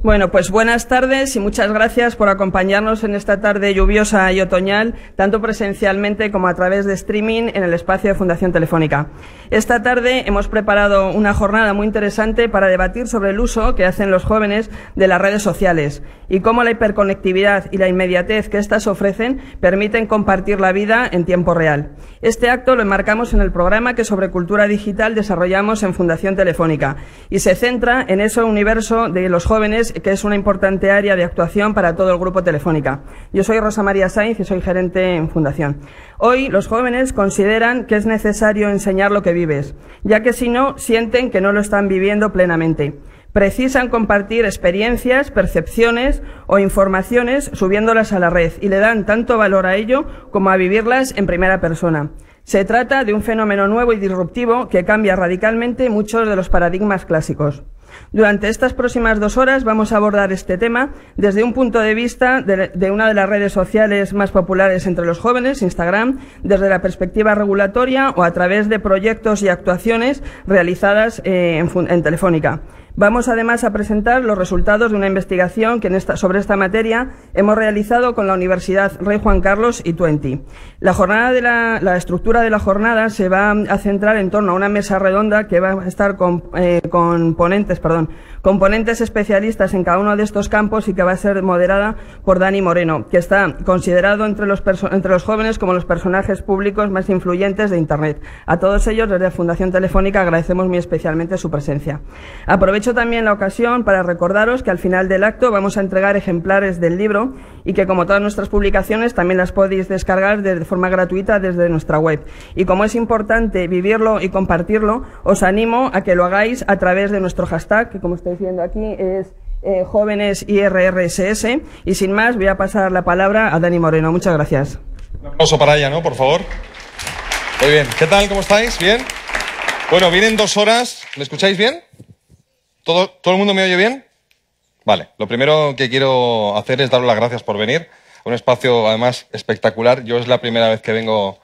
Bueno, pues buenas tardes y muchas gracias por acompañarnos en esta tarde lluviosa y otoñal, tanto presencialmente como a través de streaming en el espacio de Fundación Telefónica. Esta tarde hemos preparado una jornada muy interesante para debatir sobre el uso que hacen los jóvenes de las redes sociales y cómo la hiperconectividad y la inmediatez que éstas ofrecen permiten compartir la vida en tiempo real. Este acto lo enmarcamos en el programa que sobre cultura digital desarrollamos en Fundación Telefónica y se centra en ese universo de los jóvenes que es una importante área de actuación para todo el grupo Telefónica. Yo soy Rosa María Sainz y soy gerente en Fundación. Hoy los jóvenes consideran que es necesario enseñar lo que vives, ya que si no, sienten que no lo están viviendo plenamente. Precisan compartir experiencias, percepciones o informaciones subiéndolas a la red y le dan tanto valor a ello como a vivirlas en primera persona. Se trata de un fenómeno nuevo y disruptivo que cambia radicalmente muchos de los paradigmas clásicos. Durante estas próximas dos horas vamos a abordar este tema desde un punto de vista de, una de las redes sociales más populares entre los jóvenes, Instagram, desde la perspectiva regulatoria o a través de proyectos y actuaciones realizadas eh, en Telefónica. Vamos además a presentar los resultados de una investigación que sobre esta materia hemos realizado con la Universidad Rey Juan Carlos y Twenty. La, jornada de la, estructura de la jornada se va a centrar en torno a una mesa redonda que va a estar con, eh, ponentes, perdón, componentes especialistas en cada uno de estos campos y que va a ser moderada por Dani Moreno, que está considerado entre los, entre los jóvenes como los personajes públicos más influyentes de Internet. A todos ellos, desde Fundación Telefónica, agradecemos muy especialmente su presencia. Aprovecho también la ocasión para recordaros que al final del acto vamos a entregar ejemplares del libro y que como todas nuestras publicaciones también las podéis descargar de forma gratuita desde nuestra web. Y como es importante vivirlo y compartirlo, os animo a que lo hagáis a través de nuestro hashtag, que como estáis viendo aquí es eh, jóvenes IRRSS. Y sin más, voy a pasar la palabra a Dani Moreno. Muchas gracias. Un aplauso para ella, ¿no? Por favor. Muy bien. ¿Qué tal? ¿Cómo estáis? ¿Bien? Bueno, vienen dos horas. ¿Me escucháis bien? ¿Todo, el mundo me oye bien? Vale, lo primero que quiero hacer es daros las gracias por venir. Un espacio, además, espectacular. Yo es la primera vez que vengo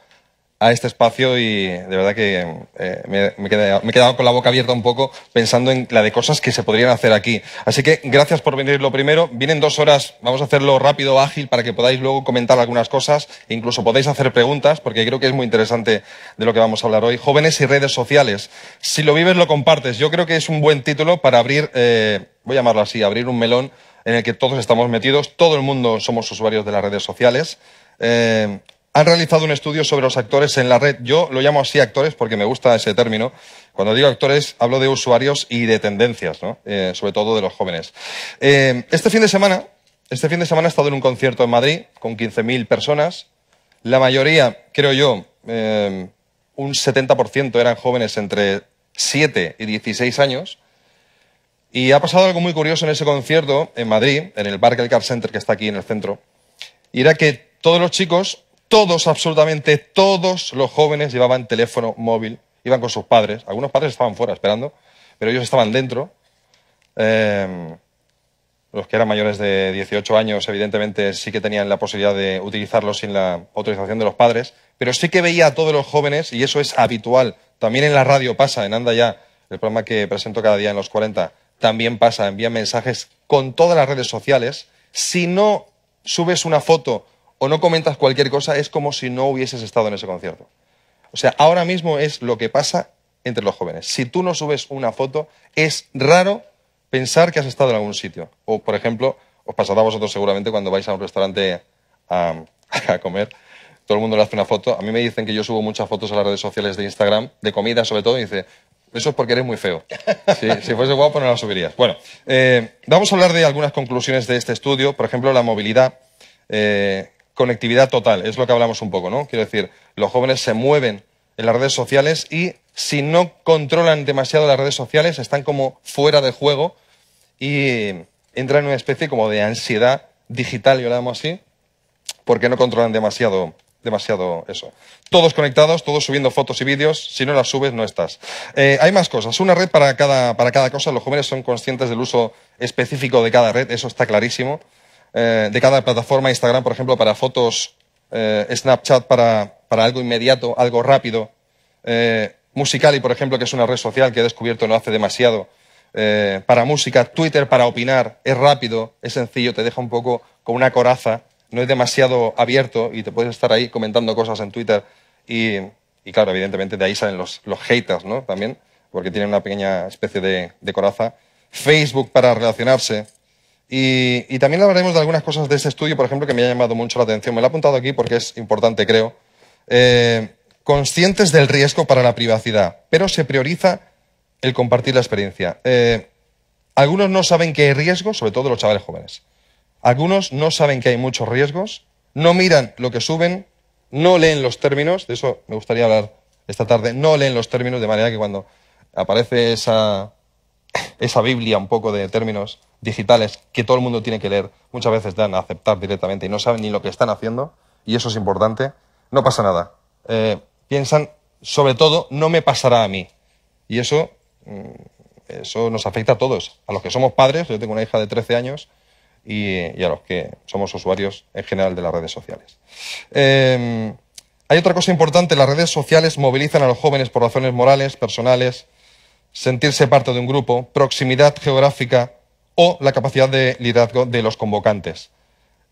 a este espacio y de verdad que eh, me, he quedado, con la boca abierta un poco pensando en la de cosas que se podrían hacer aquí. Así que gracias por venir lo primero. Vienen dos horas, vamos a hacerlo rápido, ágil, para que podáis luego comentar algunas cosas. incluso podéis hacer preguntas, porque creo que es muy interesante de lo que vamos a hablar hoy. Jóvenes y redes sociales. Si lo vives, lo compartes. Yo creo que es un buen título para abrir, eh, voy a llamarlo así, abrir un melón en el que todos estamos metidos, todo el mundo somos usuarios de las redes sociales. Eh, han realizado un estudio sobre los actores en la red. Yo lo llamo así actores porque me gusta ese término. Cuando digo actores, hablo de usuarios y de tendencias, eh, sobre todo de los jóvenes. Eh, este fin de semana, este fin de semana he estado en un concierto en Madrid con 15.000 personas. La mayoría, creo yo, eh, un 70% eran jóvenes entre 7 y 16 años. Y ha pasado algo muy curioso en ese concierto en Madrid, en el Car Center que está aquí en el centro. Y era que todos los chicos todos, absolutamente todos los jóvenes llevaban teléfono móvil, iban con sus padres. Algunos padres estaban fuera esperando, pero ellos estaban dentro. Em, los que eran mayores de 18 años, evidentemente, sí que tenían la posibilidad de utilizarlo sin la autorización de los padres, pero sí que veía a todos los jóvenes, y eso es habitual, también en la radio pasa, en Anda Ya, el programa que presento cada día en los 40, también pasa, envían mensajes con todas las redes sociales. Si no subes una foto o no comentas cualquier cosa, es como si no hubieses estado en ese concierto. O sea, ahora mismo es lo que pasa entre los jóvenes. Si tú no subes una foto, es raro pensar que has estado en algún sitio. O, por ejemplo, os pasará a vosotros seguramente cuando vais a un restaurante a, comer todo el mundo le hace una foto. A mí me dicen que yo subo muchas fotos a las redes sociales de Instagram, de comida sobre todo, y dice, eso es porque eres muy feo. si fuese guapo no la subirías. Bueno, eh, vamos a hablar de algunas conclusiones de este estudio, por ejemplo, la movilidad. Eh, conectividad total, es lo que hablamos un poco, ¿no? Quiero decir, los jóvenes se mueven en las redes sociales y si no controlan demasiado las redes sociales están como fuera de juego y entran en una especie como de ansiedad digital, yo la llamo así, porque no controlan demasiado, demasiado eso. Todos conectados, todos subiendo fotos y vídeos, si no las subes no estás. Eh, hay más cosas, una red para cada, para cada cosa, los jóvenes son conscientes del uso específico de cada red, eso está clarísimo. Eh, de cada plataforma, Instagram, por ejemplo, para fotos, eh, Snapchat para, algo inmediato, algo rápido, eh, y por ejemplo, que es una red social que he descubierto no hace demasiado, eh, para música, Twitter para opinar, es rápido, es sencillo, te deja un poco con una coraza, no es demasiado abierto y te puedes estar ahí comentando cosas en Twitter y, claro, evidentemente de ahí salen los, los haters, ¿no? También, porque tienen una pequeña especie de, de coraza. Facebook para relacionarse, y, también hablaremos de algunas cosas de este estudio, por ejemplo, que me ha llamado mucho la atención. Me lo he apuntado aquí porque es importante, creo. Eh, conscientes del riesgo para la privacidad, pero se prioriza el compartir la experiencia. Eh, algunos no saben que hay riesgos, sobre todo los chavales jóvenes. Algunos no saben que hay muchos riesgos, no miran lo que suben, no leen los términos, de eso me gustaría hablar esta tarde, no leen los términos, de manera que cuando aparece esa, esa Biblia un poco de términos digitales que todo el mundo tiene que leer, muchas veces dan a aceptar directamente y no saben ni lo que están haciendo, y eso es importante, no pasa nada. Eh, piensan, sobre todo, no me pasará a mí. Y eso, mm, eso nos afecta a todos, a los que somos padres, yo tengo una hija de 13 años, y, a los que somos usuarios en general de las redes sociales. Em, hay otra cosa importante, las redes sociales movilizan a los jóvenes por razones morales, personales, sentirse parte de un grupo, proximidad geográfica o la capacidad de liderazgo de los convocantes.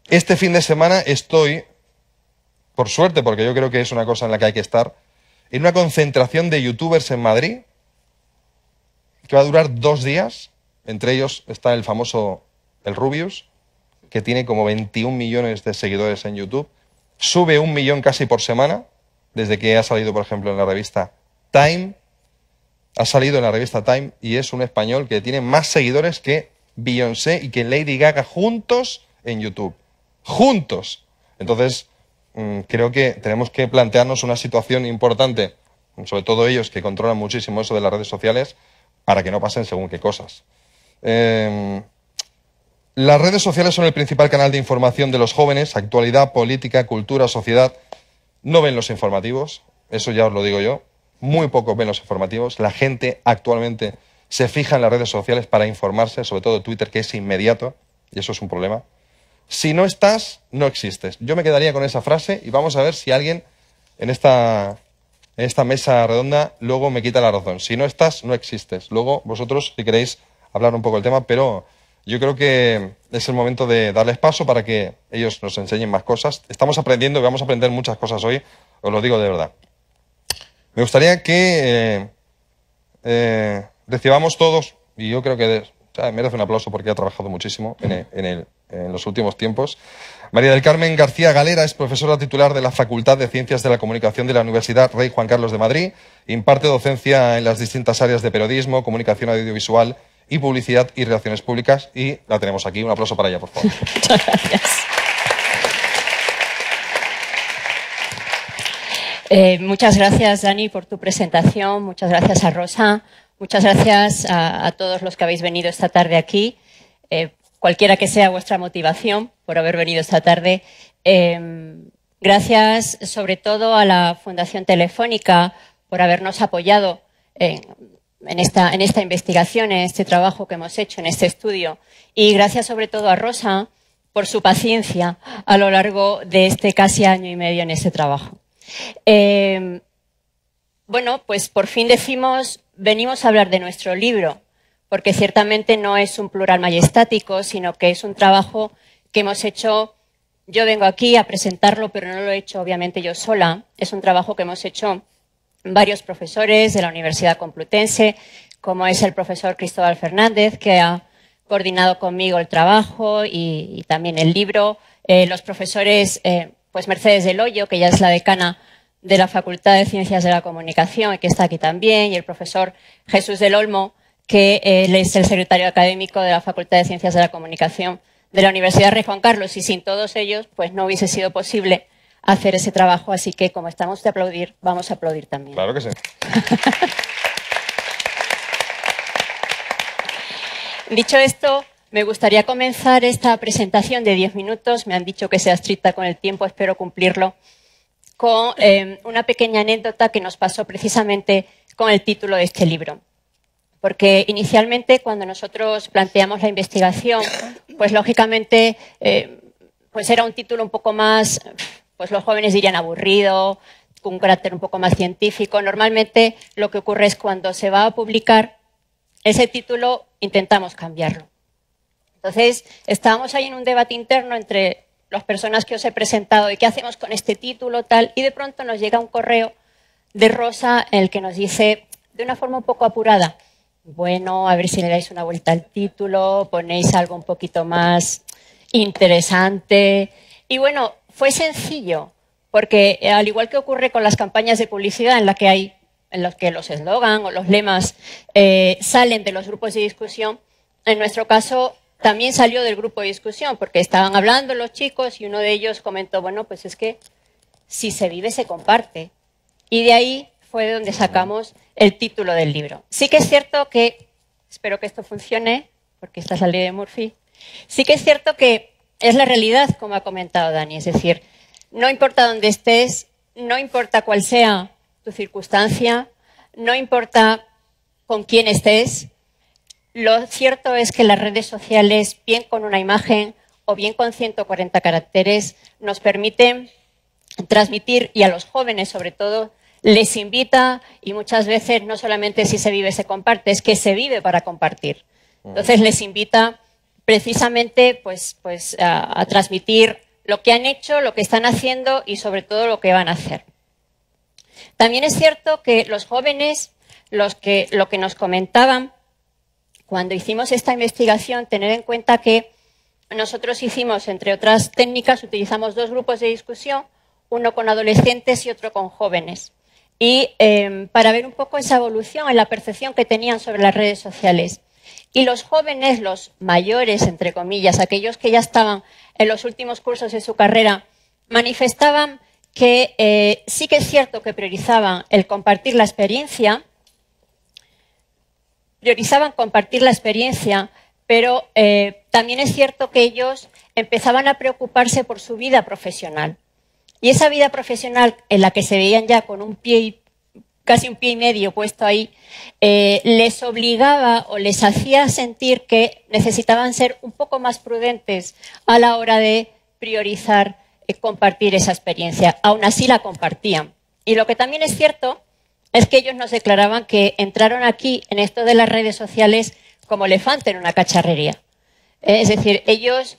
Este fin de semana estoy, por suerte, porque yo creo que es una cosa en la que hay que estar, en una concentración de youtubers en Madrid que va a durar dos días. Entre ellos está el famoso El Rubius, que tiene como 21 millones de seguidores en YouTube. Sube un millón casi por semana, desde que ha salido, por ejemplo, en la revista Time. Ha salido en la revista Time y es un español que tiene más seguidores que Beyoncé y que Lady Gaga juntos en YouTube. Juntos. Entonces, mm, creo que tenemos que plantearnos una situación importante, sobre todo ellos que controlan muchísimo eso de las redes sociales, para que no pasen según qué cosas. Em, las redes sociales son el principal canal de información de los jóvenes, actualidad, política, cultura, sociedad. No ven los informativos, eso ya os lo digo yo muy pocos ven los informativos. La gente actualmente se fija en las redes sociales para informarse, sobre todo Twitter, que es inmediato, y eso es un problema. Si no estás, no existes. Yo me quedaría con esa frase y vamos a ver si alguien en esta, mesa redonda luego me quita la razón. Si no estás, no existes. Luego vosotros, si queréis hablar un poco del tema, pero yo creo que es el momento de darles paso para que ellos nos enseñen más cosas. Estamos aprendiendo y vamos a aprender muchas cosas hoy, os lo digo de verdad. Me gustaría que eh, eh, recibamos todos, y yo creo que merece un aplauso porque ha trabajado muchísimo en, en, los últimos tiempos. María del Carmen García Galera es profesora titular de la Facultad de Ciencias de la Comunicación de la Universidad Rey Juan Carlos de Madrid. Imparte docencia en las distintas áreas de periodismo, comunicación audiovisual y publicidad y relaciones públicas. Y la tenemos aquí. Un aplauso para ella, por favor. Muchas gracias. Eh, muchas gracias, Dani, por tu presentación. Muchas gracias a Rosa. Muchas gracias a, todos los que habéis venido esta tarde aquí. Eh, cualquiera que sea vuestra motivación por haber venido esta tarde. Em, gracias sobre todo a la Fundación Telefónica por habernos apoyado en esta investigación, en este trabajo que hemos hecho, en este estudio. Y gracias sobre todo a Rosa por su paciencia a lo largo de este casi año y medio en este trabajo. Em, bueno, pues por fin decimos, venimos a hablar de nuestro libro, porque ciertamente no es un plural majestático, sino que es un trabajo que hemos hecho, yo vengo aquí a presentarlo, pero no lo he hecho obviamente yo sola, es un trabajo que hemos hecho varios profesores de la Universidad Complutense, como es el profesor Cristóbal Fernández, que ha coordinado conmigo el trabajo y, también el libro, eh, los profesores eh, pues Mercedes del Hoyo, que ya es la decana de la Facultad de Ciencias de la Comunicación, y que está aquí también, y el profesor Jesús del Olmo, que eh, es el secretario académico de la Facultad de Ciencias de la Comunicación de la Universidad Rey Juan Carlos, y sin todos ellos, pues no hubiese sido posible hacer ese trabajo, así que como estamos de aplaudir, vamos a aplaudir también. Claro que sí. Dicho esto, me gustaría comenzar esta presentación de 10 minutos. Me han dicho que sea estricta con el tiempo, espero cumplirlo. Con em, una pequeña anécdota que nos pasó precisamente con el título de este libro. Porque inicialmente, cuando nosotros planteamos la investigación, pues lógicamente em, pues era un título un poco más, pues los jóvenes dirían aburrido, con un carácter un poco más científico. Normalmente lo que ocurre es cuando se va a publicar ese título intentamos cambiarlo. Entonces, estábamos ahí en un debate interno entre las personas que os he presentado y qué hacemos con este título, tal, y de pronto nos llega un correo de Rosa en el que nos dice, de una forma un poco apurada, bueno, a ver si le dais una vuelta al título, ponéis algo un poquito más interesante. Y bueno, fue sencillo, porque eh, al igual que ocurre con las campañas de publicidad en las que hay en los que los eslogan o los lemas eh, salen de los grupos de discusión, en nuestro caso también salió del grupo de discusión, porque estaban hablando los chicos y uno de ellos comentó, bueno, pues es que si se vive, se comparte. Y de ahí fue donde sacamos el título del libro. Sí que es cierto que, espero que esto funcione, porque está es de Murphy, sí que es cierto que es la realidad, como ha comentado Dani, es decir, no importa dónde estés, no importa cuál sea tu circunstancia, no importa con quién estés, lo cierto es que las redes sociales, bien con una imagen o bien con 140 caracteres, nos permiten transmitir y a los jóvenes sobre todo les invita y muchas veces no solamente si se vive se comparte, es que se vive para compartir. Mm. Entonces les invita precisamente pues, pues, a, transmitir lo que han hecho, lo que están haciendo y sobre todo lo que van a hacer. También es cierto que los jóvenes, los lo que nos comentaban, cuando hicimos esta investigación, tener en cuenta que nosotros hicimos, entre otras técnicas, utilizamos dos grupos de discusión, uno con adolescentes y otro con jóvenes. Y em, para ver un poco esa evolución en la percepción que tenían sobre las redes sociales. Y los jóvenes, los mayores, entre comillas, aquellos que ya estaban en los últimos cursos de su carrera, manifestaban que eh, sí que es cierto que priorizaban el compartir la experiencia, priorizaban compartir la experiencia, pero eh, también es cierto que ellos empezaban a preocuparse por su vida profesional. Y esa vida profesional en la que se veían ya con un pie casi un pie y medio puesto ahí, eh, les obligaba o les hacía sentir que necesitaban ser un poco más prudentes a la hora de priorizar eh, compartir esa experiencia. Aún así la compartían. Y lo que también es cierto es que ellos nos declaraban que entraron aquí en esto de las redes sociales como elefante en una cacharrería. Eh, es decir, ellos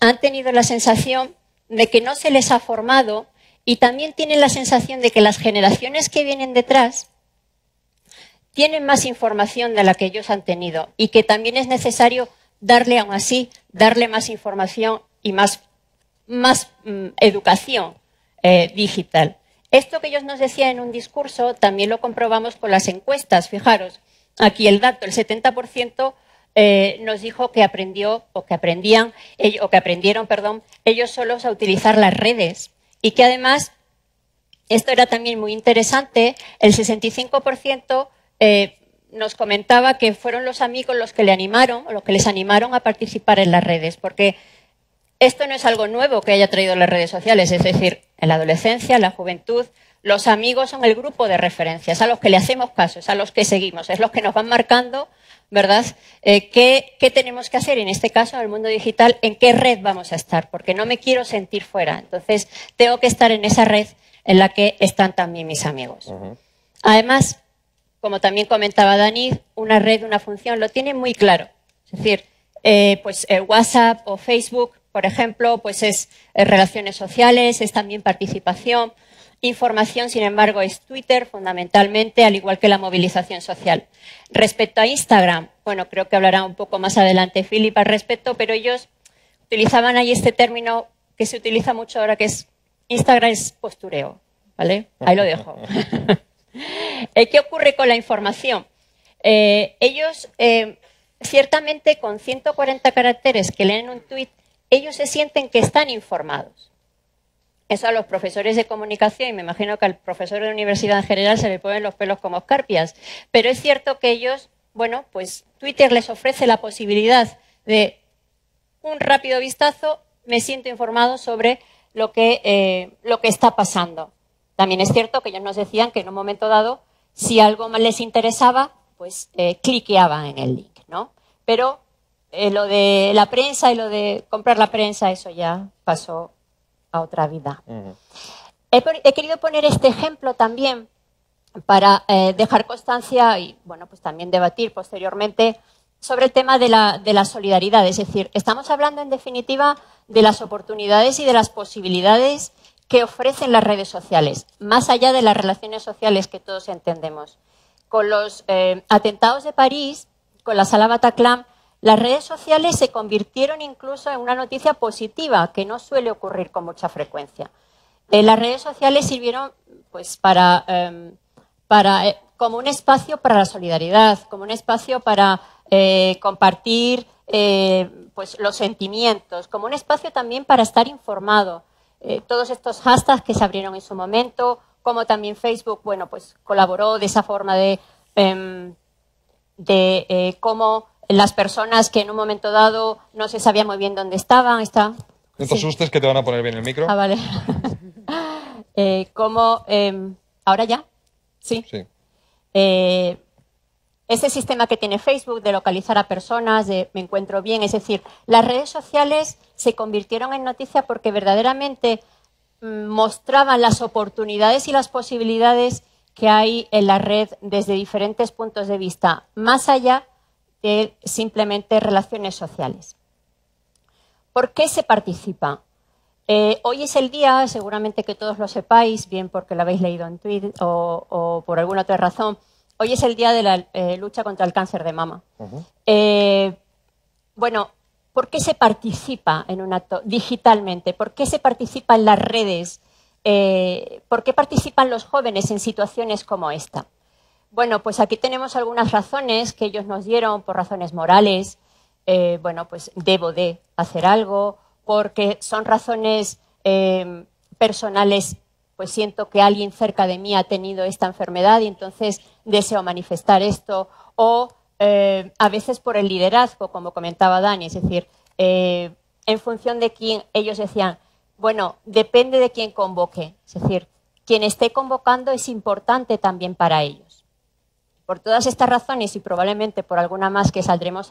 han tenido la sensación de que no se les ha formado y también tienen la sensación de que las generaciones que vienen detrás tienen más información de la que ellos han tenido y que también es necesario darle aún así, darle más información y más, mm, educación eh, digital. Esto que ellos nos decían en un discurso también lo comprobamos con las encuestas. Fijaros, aquí el dato, el 70% eh, nos dijo que aprendió o que aprendían que aprendieron, perdón, ellos solos a utilizar las redes y que además esto era también muy interesante. El 65% eh, nos comentaba que fueron los amigos los que le animaron, los que les animaron a participar en las redes, porque esto no es algo nuevo que haya traído las redes sociales, es decir, en la adolescencia, en la juventud, los amigos son el grupo de referencias a los que le hacemos caso, es a los que seguimos, es los que nos van marcando, ¿verdad?, eh, qué, tenemos que hacer, en este caso, en el mundo digital, en qué red vamos a estar, porque no me quiero sentir fuera. Entonces, tengo que estar en esa red en la que están también mis amigos. Además, como también comentaba Dani, una red, una función, lo tiene muy claro. Es decir, eh, pues eh, WhatsApp o Facebook por ejemplo, pues es, relaciones sociales, es también participación. Información, sin embargo, es Twitter fundamentalmente, al igual que la movilización social. Respecto a Instagram, bueno, creo que hablará un poco más adelante Philip al respecto, pero ellos utilizaban ahí este término que se utiliza mucho ahora, que es Instagram es postureo, ¿vale? Ahí lo dejo. Eh, ¿Qué ocurre con la información? Eh, ellos, eh, ciertamente, con 140 caracteres que leen un tweet ellos se sienten que están informados. Eso a los profesores de comunicación, y me imagino que al profesor de universidad en general se le ponen los pelos como escarpias, pero es cierto que ellos, bueno, pues Twitter les ofrece la posibilidad de un rápido vistazo, me siento informado sobre lo que, eh, lo que está pasando. También es cierto que ellos nos decían que en un momento dado, si algo más les interesaba, pues eh, cliqueaban en el link, ¿no? Pero eh, lo de la prensa y lo de comprar la prensa, eso ya pasó a otra vida. he, querido poner este ejemplo también para eh, dejar constancia y, bueno, pues también debatir posteriormente sobre el tema de la, de la solidaridad. Es decir, estamos hablando en definitiva de las oportunidades y de las posibilidades que ofrecen las redes sociales, más allá de las relaciones sociales que todos entendemos. Con los eh, atentados de París, con la sala Bataclan, las redes sociales se convirtieron incluso en una noticia positiva, que no suele ocurrir con mucha frecuencia. Eh, las redes sociales sirvieron pues, para, em, eh, como un espacio para la solidaridad, como un espacio para eh, compartir pues, los sentimientos, como un espacio también para estar informado. todos estos hashtags que se abrieron en su momento, como también Facebook, bueno, pues colaboró de esa forma de, em, de cómo las personas que en un momento dado no se sabía muy bien dónde estaban. Está... No te que te van a poner bien el micro. Ah, vale. Eh, ¿Cómo? Em, ¿Ahora ya? Sí. Eh, ese sistema que tiene Facebook de localizar a personas, de me encuentro bien, es decir, las redes sociales se convirtieron en noticia porque verdaderamente mm, mostraban las oportunidades y las posibilidades que hay en la red desde diferentes puntos de vista, más allá de simplemente relaciones sociales. ¿Por qué se participa? Eh, hoy es el día, seguramente que todos lo sepáis, bien porque lo habéis leído en Twitter o, por alguna otra razón, hoy es el día de la eh, lucha contra el cáncer de mama. Eh, bueno, ¿por qué se participa en un acto digitalmente? ¿Por qué se participa en las redes? ¿Por qué participan los jóvenes en situaciones como esta? Bueno, pues aquí tenemos algunas razones que ellos nos dieron por razones morales. Eh, bueno, pues debo de hacer algo, porque son razones eh, personales, pues siento que alguien cerca de mí ha tenido esta enfermedad y entonces deseo manifestar esto, o eh, a veces por el liderazgo, como comentaba Dani, es decir, en función de quién ellos decían, bueno, depende de quién convoque, es decir, quien esté convocando es importante también para ellos. Por todas estas razones y probablemente por alguna más que, saldremos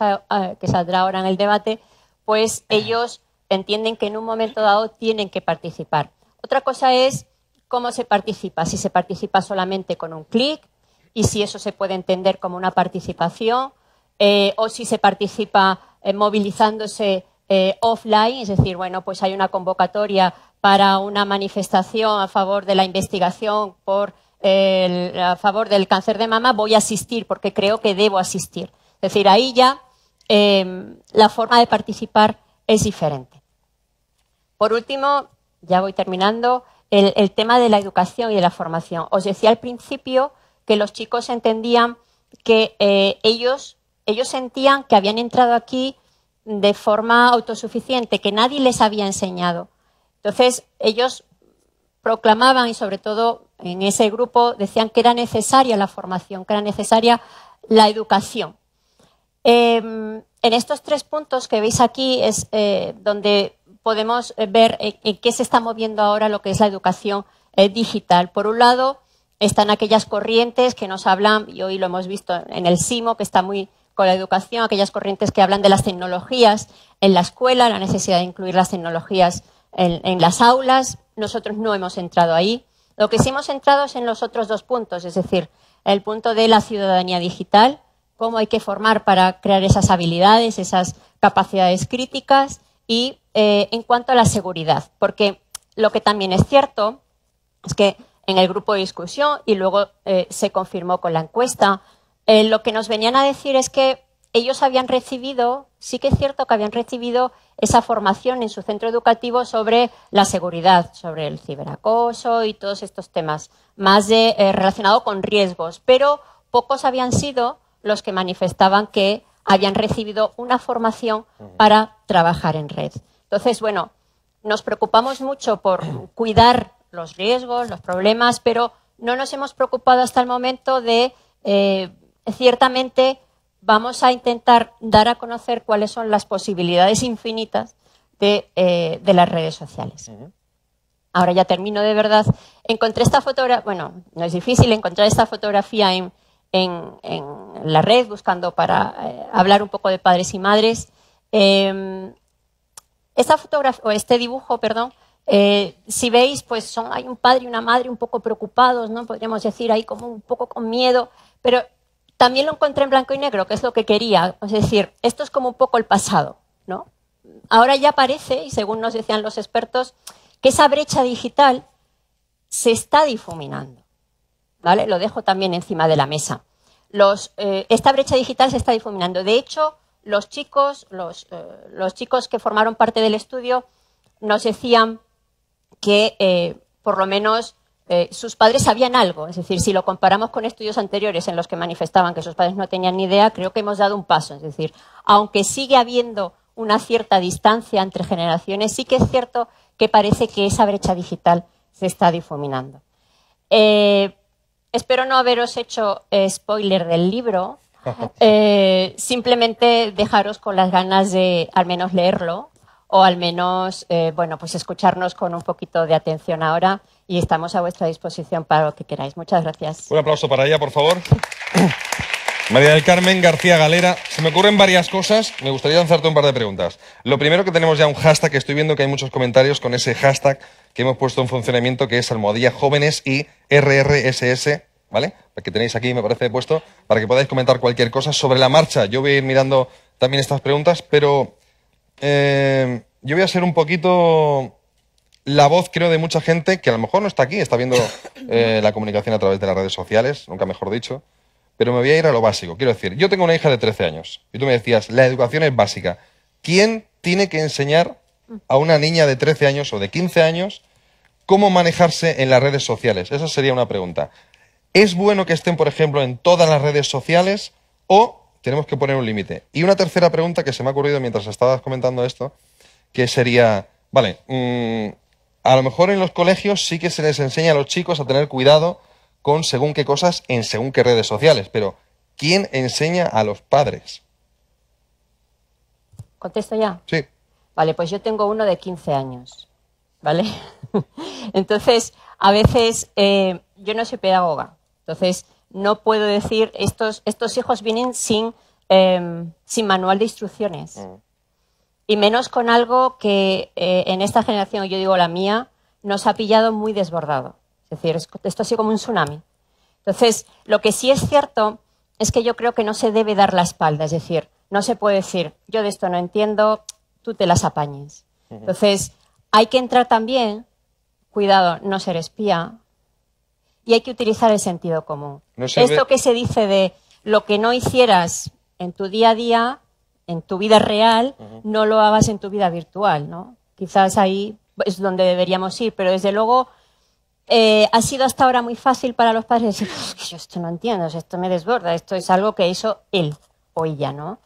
que saldrá ahora en el debate, pues ellos entienden que en un momento dado tienen que participar. Otra cosa es cómo se participa, si se participa solamente con un clic y si eso se puede entender como una participación eh, o si se participa eh, movilizándose eh, offline, es decir, bueno, pues hay una convocatoria para una manifestación a favor de la investigación por a favor del cáncer de mama, voy a asistir porque creo que debo asistir. Es decir, ahí ya em, la forma de participar es diferente. Por último, ya voy terminando, el, tema de la educación y de la formación. Os decía al principio que los chicos entendían que eh, ellos, ellos sentían que habían entrado aquí de forma autosuficiente, que nadie les había enseñado. Entonces, ellos proclamaban y sobre todo en ese grupo decían que era necesaria la formación, que era necesaria la educación. Em, en estos tres puntos que veis aquí es eh, donde podemos eh, ver en, qué se está moviendo ahora lo que es la educación eh, digital. Por un lado, están aquellas corrientes que nos hablan, y hoy lo hemos visto en el SIMO, que está muy con la educación, aquellas corrientes que hablan de las tecnologías en la escuela, la necesidad de incluir las tecnologías en las aulas. Nosotros no hemos entrado ahí. Lo que sí hemos entrado es en los otros dos puntos, es decir, el punto de la ciudadanía digital, cómo hay que formar para crear esas habilidades, esas capacidades críticas y eh, en cuanto a la seguridad, porque lo que también es cierto es que en el grupo de discusión y luego eh, se confirmó con la encuesta, eh, lo que nos venían a decir es que ellos habían recibido sí que es cierto que habían recibido esa formación en su centro educativo sobre la seguridad, sobre el ciberacoso y todos estos temas, más relacionados eh, relacionado con riesgos, pero pocos habían sido los que manifestaban que habían recibido una formación para trabajar en red. Entonces, bueno, nos preocupamos mucho por cuidar los riesgos, los problemas, pero no nos hemos preocupado hasta el momento de, eh, ciertamente, vamos a intentar dar a conocer cuáles son las posibilidades infinitas de, eh, las redes sociales. Ahora ya termino de verdad. Encontré esta fotografía, bueno, no es difícil encontrar esta fotografía en, la red, buscando para eh, hablar un poco de padres y madres. Em, esta fotografía, o este dibujo, perdón, eh, si veis, pues son, hay un padre y una madre un poco preocupados, ¿no? Podríamos decir ahí como un poco con miedo, pero también lo encontré en blanco y negro, que es lo que quería. Es decir, esto es como un poco el pasado, ¿no? Ahora ya parece, y según nos decían los expertos, que esa brecha digital se está difuminando. ¿Vale? Lo dejo también encima de la mesa. Eh, esta brecha digital se está difuminando. De hecho, los chicos, los, eh, chicos que formaron parte del estudio nos decían que eh, por lo menos eh, sus padres sabían algo. Es decir, si lo comparamos con estudios anteriores en los que manifestaban que sus padres no tenían ni idea, creo que hemos dado un paso. Es decir, aunque sigue habiendo una cierta distancia entre generaciones, sí que es cierto que parece que esa brecha digital se está difuminando. Eh, espero no haberos hecho eh, spoiler del libro. simplemente dejaros con las ganas de al menos leerlo o al menos, bueno, pues escucharnos con un poquito de atención ahora y estamos a vuestra disposición para lo que queráis. Muchas gracias. Un aplauso para ella, por favor. María del Carmen García Galera, se me ocurren varias cosas, me gustaría lanzarte un par de preguntas. Lo primero que tenemos ya un hashtag, estoy viendo que hay muchos comentarios con ese hashtag que hemos puesto en funcionamiento, que es Almohadilla Jóvenes y RRSS, ¿vale? Que tenéis aquí, me parece, puesto, para que podáis comentar cualquier cosa sobre la marcha. Yo voy a ir mirando también estas preguntas, pero eh, yo voy a ser un poquito la voz, creo, de mucha gente que a lo mejor no está aquí, está viendo eh, la comunicación a través de las redes sociales, nunca mejor dicho, pero me voy a ir a lo básico. Quiero decir, yo tengo una hija de 13 años y tú me decías, la educación es básica. ¿Quién tiene que enseñar a una niña de 13 años o de 15 años cómo manejarse en las redes sociales? Esa sería una pregunta. ¿Es bueno que estén, por ejemplo, en todas las redes sociales o tenemos que poner un límite? Y una tercera pregunta que se me ha ocurrido mientras estabas comentando esto, que sería, vale, mm, a lo mejor en los colegios sí que se les enseña a los chicos a tener cuidado con según qué cosas en según qué redes sociales, pero ¿quién enseña a los padres? ¿Contesto ya? Sí. Vale, pues yo tengo uno de 15 años, ¿vale? entonces, a veces eh, yo no soy pedagoga, entonces no puedo decir, estos, estos hijos vienen sin, em, sin manual de instrucciones. Mm y menos con algo que eh, en esta generación, yo digo la mía, nos ha pillado muy desbordado. Es decir, esto ha sido como un tsunami. Entonces, lo que sí es cierto es que yo creo que no se debe dar la espalda, es decir, no se puede decir, yo de esto no entiendo, tú te las apañes. Entonces, hay que entrar también, cuidado, no ser espía, y hay que utilizar el sentido común. esto que se dice de lo que no hicieras en tu día a día, en tu vida real, no lo hagas en tu vida virtual, ¿no? Quizás ahí es donde deberíamos ir, pero desde luego eh, ha sido hasta ahora muy fácil para los padres decir, yo esto no entiendo, esto me desborda, esto es algo que hizo él o ella, ¿no?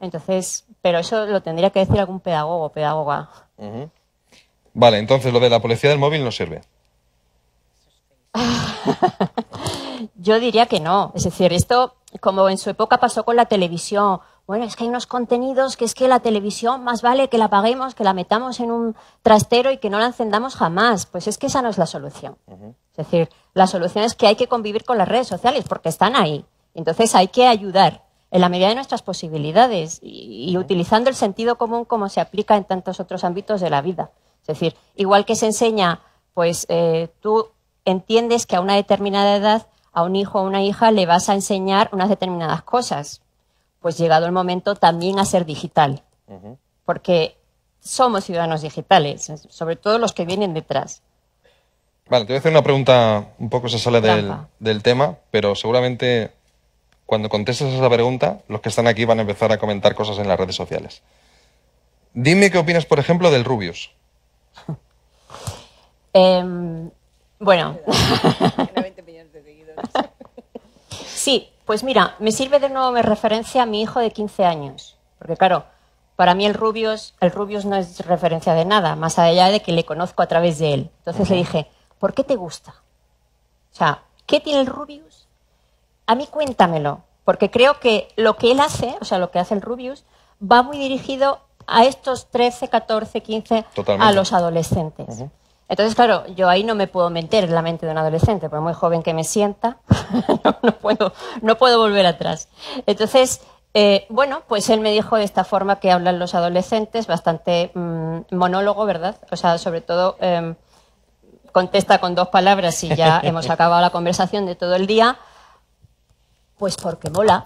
Entonces, pero eso lo tendría que decir algún pedagogo o pedagoga. Vale, entonces lo de la policía del móvil no sirve. yo diría que no. Es decir, esto, como en su época pasó con la televisión, bueno, es que hay unos contenidos que es que la televisión más vale que la paguemos, que la metamos en un trastero y que no la encendamos jamás. Pues es que esa no es la solución. Es decir, la solución es que hay que convivir con las redes sociales porque están ahí. Entonces hay que ayudar en la medida de nuestras posibilidades y, utilizando el sentido común como se aplica en tantos otros ámbitos de la vida. Es decir, igual que se enseña, pues eh, tú entiendes que a una determinada edad a un hijo o una hija le vas a enseñar unas determinadas cosas pues llegado el momento también a ser digital, porque somos ciudadanos digitales, sobre todo los que vienen detrás. Vale, te voy a hacer una pregunta, un poco se sale del, tema, pero seguramente cuando contestes esa pregunta, los que están aquí van a empezar a comentar cosas en las redes sociales. Dime qué opinas, por ejemplo, del Rubius. Em, bueno. sí, pues mira, me sirve de nuevo mi referencia a mi hijo de 15 años, porque claro, para mí el Rubius, el Rubius no es referencia de nada, más allá de que le conozco a través de él. Entonces le dije, ¿por qué te gusta? O sea, ¿qué tiene el Rubius? A mí cuéntamelo, porque creo que lo que él hace, o sea, lo que hace el Rubius, va muy dirigido a estos 13, 14, 15, a los adolescentes. Entonces, claro, yo ahí no me puedo meter en la mente de un adolescente, por muy joven que me sienta, no, puedo, no puedo volver atrás. Entonces, eh, bueno, pues él me dijo de esta forma que hablan los adolescentes, bastante mm, monólogo, ¿verdad? O sea, sobre todo em, contesta con dos palabras y ya hemos acabado la conversación de todo el día. Pues porque mola.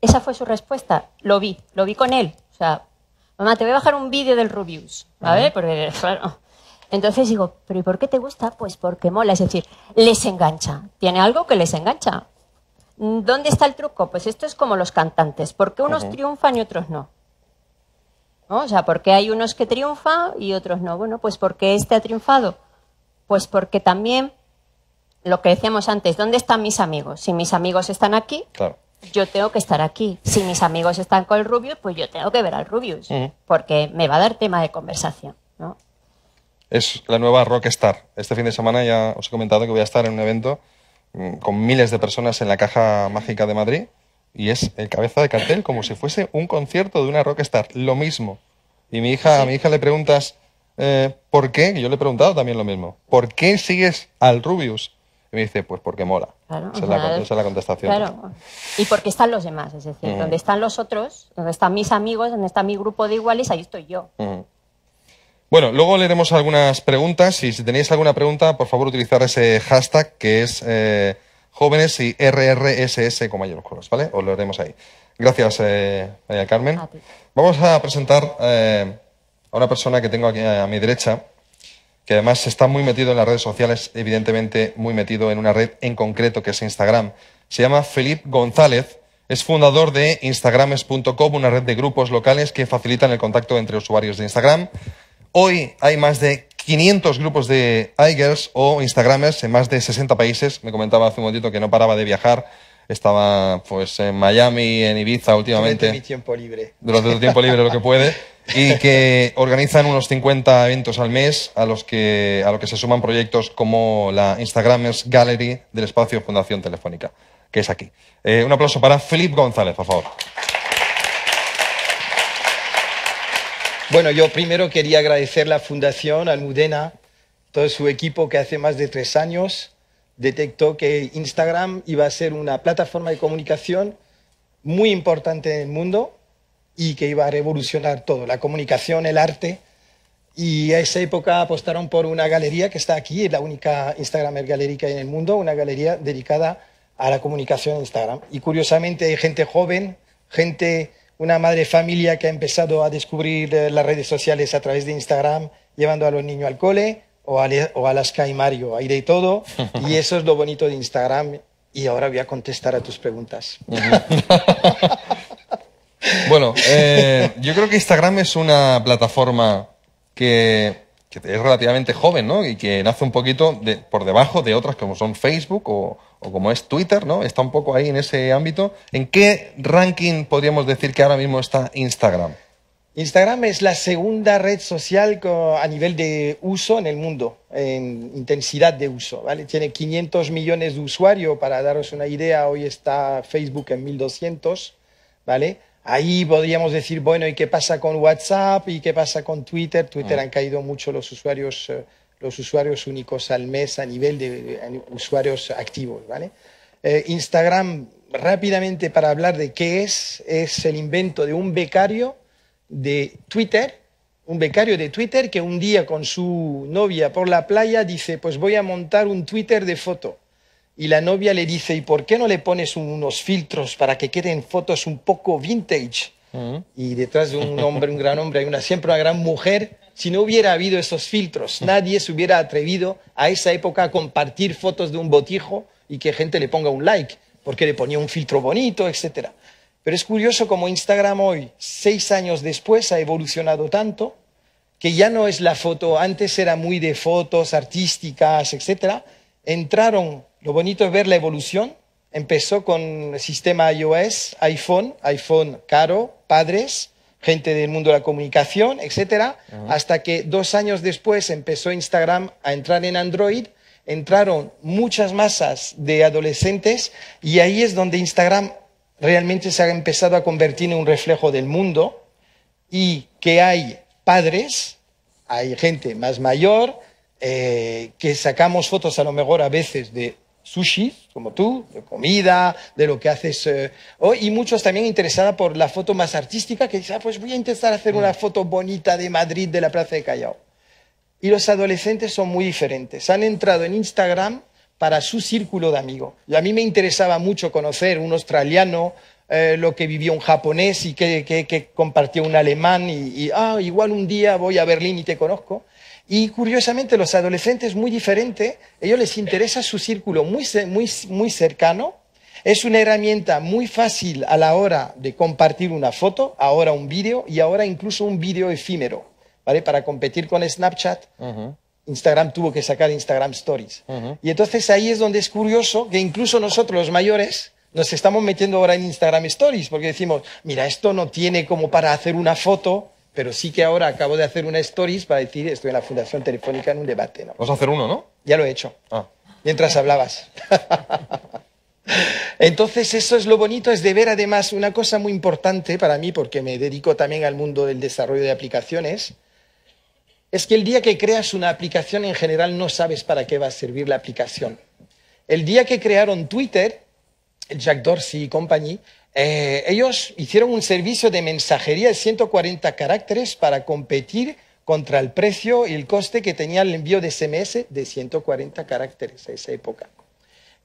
Esa fue su respuesta. Lo vi, lo vi con él. O sea, mamá, te voy a bajar un vídeo del Rubius, ¿vale? Porque, claro, entonces digo, ¿pero y por qué te gusta? Pues porque mola, es decir, les engancha, tiene algo que les engancha. ¿Dónde está el truco? Pues esto es como los cantantes, ¿por qué unos triunfan y otros no? O sea, ¿por qué hay unos que triunfan y otros no? Bueno, pues porque este ha triunfado. Pues porque también, lo que decíamos antes, ¿dónde están mis amigos? Si mis amigos están aquí, yo tengo que estar aquí. Si mis amigos están con el Rubius, pues yo tengo que ver al Rubius, porque me va a dar tema de conversación. ¿no? es la nueva Rockstar. Este fin de semana ya os he comentado que voy a estar en un evento mm, con miles de personas en la Caja Mágica de Madrid y es el cabeza de cartel como si fuese un concierto de una Rockstar, lo mismo. Y mi hija, a mi hija le preguntas, eh, ¿por qué? Y yo le he preguntado también lo mismo, ¿por qué sigues al Rubius? Y me dice, pues porque mola. esa, es la, contestación. Y porque están los demás, es decir, donde están los otros, donde están mis amigos, donde está mi grupo de iguales, ahí estoy yo. Bueno, luego leeremos algunas preguntas y si tenéis alguna pregunta, por favor utilizar ese hashtag que es eh, jóvenes y RRSS con mayúsculas, ¿vale? Os lo haremos ahí. Gracias, eh, María Carmen. Vamos a presentar eh, a una persona que tengo aquí a mi derecha, que además está muy metido en las redes sociales, evidentemente muy metido en una red en concreto que es Instagram. Se llama Felipe González. Es fundador de Instagrames.com, una red de grupos locales que facilitan el contacto entre usuarios de Instagram. Hoy hay más de 500 grupos de iGirls o Instagramers en más de 60 países. Me comentaba hace un momentito que no paraba de viajar. Estaba pues en Miami, en Ibiza últimamente. Durante mi tiempo libre. Durante tu tiempo libre lo que puede. Y que organizan unos 50 eventos al mes a los que, a los que se suman proyectos como la Instagramers Gallery del espacio Fundación Telefónica, que es aquí. Eh, un aplauso para Felipe González, por favor. Bueno, yo primero quería agradecer la Fundación Almudena, todo su equipo que hace más de tres años detectó que Instagram iba a ser una plataforma de comunicación muy importante en el mundo y que iba a revolucionar todo, la comunicación, el arte. Y a esa época apostaron por una galería que está aquí, la única Instagramer galería en el mundo, una galería dedicada a la comunicación en Instagram. Y curiosamente hay gente joven, gente una madre familia que ha empezado a descubrir eh, las redes sociales a través de Instagram, llevando a los niños al cole o a, o Alaska y Mario. aire de todo y eso es lo bonito de Instagram. Y ahora voy a contestar a tus preguntas. bueno, eh, yo creo que Instagram es una plataforma que que es relativamente joven, ¿no? Y que nace un poquito por debajo de otras como son Facebook o, o, como es Twitter, ¿no? Está un poco ahí en ese ámbito. ¿En qué ranking podríamos decir que ahora mismo está Instagram? Instagram es la segunda red social a nivel de uso en el mundo, en intensidad de uso, ¿vale? Tiene 500 millones de usuarios, para daros una idea, hoy está Facebook en 1200, ¿vale? Ahí podríamos decir, bueno, ¿y qué pasa con WhatsApp? ¿Y qué pasa con Twitter? Twitter mm. han caído mucho los usuarios, eh, los usuarios únicos al mes a nivel de usuarios activos, ¿vale? Eh, Instagram, rápidamente para hablar de qué es, es el invento de un becario de Twitter, un becario de Twitter que un día con su novia por la playa dice, pues voy a montar un Twitter de foto y la novia le dice, ¿y por qué no le pones unos filtros para que queden fotos un poco vintage? Y detrás de un hombre, un gran hombre, hay una, siempre una gran mujer. Si no hubiera habido esos filtros, nadie se hubiera atrevido a esa época a compartir fotos de un botijo y que gente le ponga un like, porque le ponía un filtro bonito, etcétera. Pero es curioso cómo Instagram hoy, seis años después, ha evolucionado tanto que ya no es la foto, antes era muy de fotos artísticas, etcétera, Entraron lo bonito es ver la evolución. Empezó con el sistema iOS, iPhone, iPhone caro, padres, gente del mundo de la comunicación, etcétera, hasta que dos años después empezó Instagram a entrar en Android, entraron muchas masas de adolescentes y ahí es donde Instagram realmente se ha empezado a convertir en un reflejo del mundo y que hay padres, hay gente más mayor, eh, que sacamos fotos a lo mejor a veces de Sushi, como tú, de comida, de lo que haces eh, oh, y muchos también interesados por la foto más artística, que dicen, ah, pues voy a intentar hacer una mm. foto bonita de Madrid, de la Plaza de Callao. Y los adolescentes son muy diferentes. Han entrado en Instagram para su círculo de amigos. Y a mí me interesaba mucho conocer un australiano, eh, lo que vivió un japonés y que, que, compartió un alemán, y, y, ah, igual un día voy a Berlín y te conozco. Y curiosamente, los adolescentes muy diferente, ellos les interesa su círculo muy, muy, muy cercano. Es una herramienta muy fácil a la hora de compartir una foto, ahora un vídeo y ahora incluso un vídeo efímero, ¿vale? Para competir con Snapchat. Instagram tuvo que sacar Instagram Stories. Y entonces ahí es donde es curioso que incluso nosotros los mayores nos estamos metiendo ahora en Instagram Stories porque decimos, mira, esto no tiene como para hacer una foto, pero sí que ahora acabo de hacer una stories para decir, estoy en la Fundación Telefónica en un debate. ¿no? Vas a hacer uno, ¿no? Ya lo he hecho. Ah. Mientras hablabas. Entonces, eso es lo bonito, es de ver además una cosa muy importante para mí, porque me dedico también al mundo del desarrollo de aplicaciones, es que el día que creas una aplicación en general no sabes para qué va a servir la aplicación. El día que crearon Twitter, Jack Dorsey y compañía, eh, ellos hicieron un servicio de mensajería de 140 caracteres para competir contra el precio y el coste que tenía el envío de SMS de 140 caracteres a esa época.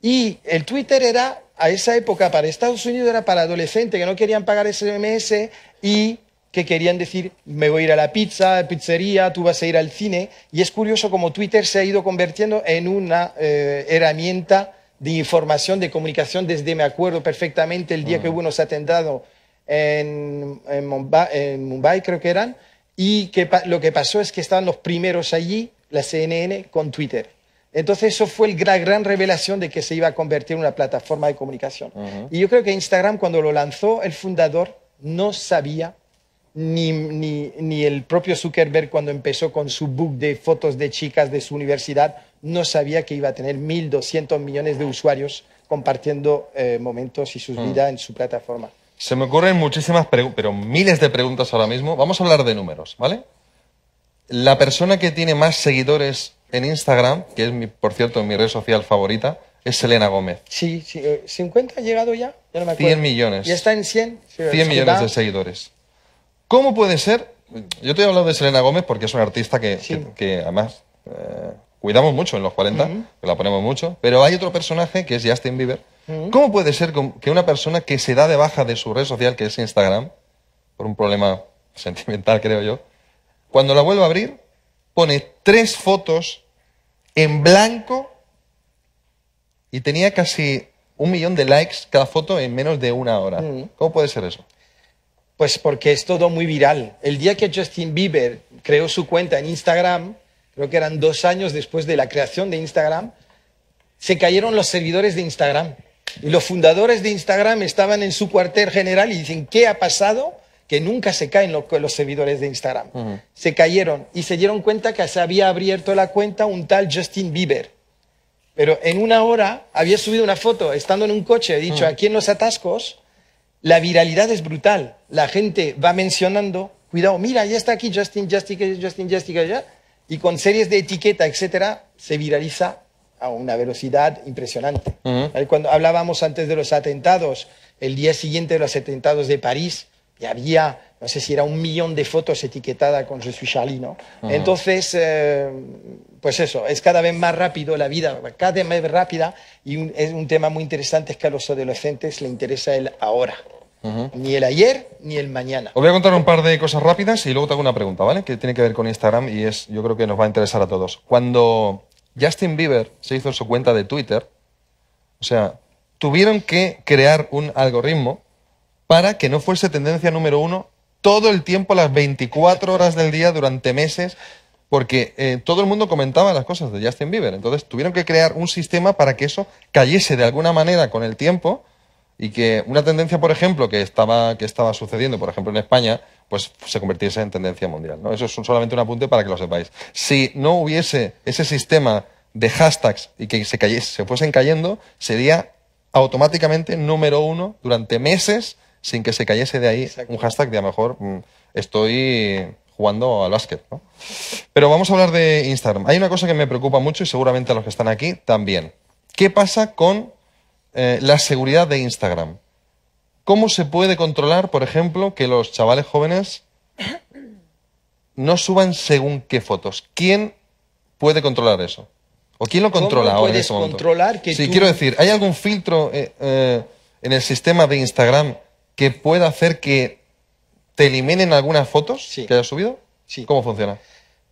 Y el Twitter era, a esa época, para Estados Unidos era para adolescentes que no querían pagar SMS y que querían decir, me voy a ir a la pizza, a la pizzería, tú vas a ir al cine. Y es curioso como Twitter se ha ido convirtiendo en una eh, herramienta de información, de comunicación, desde me acuerdo perfectamente el día que mm. hubo unos atentados en, en, Mumbai, creo que eran, y que lo que pasó es que estaban los primeros allí, la CNN, con Twitter. Entonces eso fue la gran revelación de que se iba a convertir en una plataforma de comunicación. Y yo creo que Instagram cuando lo lanzó, el fundador no sabía ni, el propio Zuckerberg cuando empezó con su book de fotos de chicas de su universidad no sabía que iba a tener 1.200 millones de usuarios compartiendo eh, momentos y sus mm. vida vidas en su plataforma. Se me ocurren muchísimas preguntas, pero miles de preguntas ahora mismo. Vamos a hablar de números, ¿vale? La persona que tiene más seguidores en Instagram, que es, por cierto, mi red social favorita, es Selena Gómez. Sí, sí ¿50 eh, ha llegado ya? ya 100 millones. ¿Y está en 100? 100 millones de seguidores. ¿Cómo puede ser? Yo te he hablado de Selena Gómez porque es una artista que, que, además eh, cuidamos mucho en los 40, que la ponemos mucho, pero hay otro personaje que es Justin Bieber. ¿Cómo puede ser que una persona que se da de baja de su red social, que es Instagram, por un problema sentimental creo yo, cuando la vuelvo a abrir, pone tres fotos en blanco y tenía casi un millón de likes cada foto en menos de una hora. ¿Cómo puede ser eso? Pues porque es todo muy viral. El día que Justin Bieber creó su cuenta en Instagram, creo que eran dos años después de la creación de Instagram, se cayeron los servidores de Instagram. Y los fundadores de Instagram estaban en su cuartel general y dicen, ¿qué ha pasado? Que nunca se caen los, servidores de Instagram. Se cayeron y se dieron cuenta que se había abierto la cuenta un tal Justin Bieber. Pero en una hora había subido una foto estando en un coche. He dicho, aquí en los atascos la viralidad es brutal. La gente va mencionando, cuidado, mira, ya está aquí Justin, Justin, Justin, Justin, ya. Y con series de etiqueta, etcétera, se viraliza a una velocidad impresionante. Cuando hablábamos antes de los atentados, el día siguiente de los atentados de París, ya había, no sé si era un millón de fotos etiquetadas con Je suis Charlie, ¿no? Entonces, eh, pues eso, es cada vez más rápido la vida, cada vez más rápida y es un tema muy interesante es que a los adolescentes le interesa el ahora. Ni el ayer ni el mañana. Os voy a contar un par de cosas rápidas y luego te hago una pregunta, ¿vale? Que tiene que ver con Instagram y es, yo creo que nos va a interesar a todos. Cuando Justin Bieber se hizo su cuenta de Twitter, o sea, tuvieron que crear un algoritmo para que no fuese tendencia número uno todo el tiempo, las 24 horas del día, durante meses, porque eh, todo el mundo comentaba las cosas de Justin Bieber. Entonces tuvieron que crear un sistema para que eso cayese de alguna manera con el tiempo y que una tendencia, por ejemplo, que estaba, que estaba sucediendo, por ejemplo, en España, pues se convirtiese en tendencia mundial. ¿no? Eso es solamente un apunte para que lo sepáis. Si no hubiese ese sistema de hashtags y que se, cayese, se fuesen cayendo, sería automáticamente número uno durante meses sin que se cayese de ahí un hashtag de a lo mejor mm, estoy jugando al básquet. ¿no? Pero vamos a hablar de Instagram. Hay una cosa que me preocupa mucho y seguramente a los que están aquí también. ¿Qué pasa con eh, la seguridad de Instagram? ¿Cómo se puede controlar, por ejemplo, que los chavales jóvenes no suban según qué fotos? ¿Quién puede controlar eso? ¿O quién lo controla hoy ahora en ese este momento? Controlar que sí, quiero decir, ¿hay algún filtro eh, eh, en el sistema de Instagram que pueda hacer que te eliminen algunas fotos que hayas subido? Sí. ¿Cómo funciona?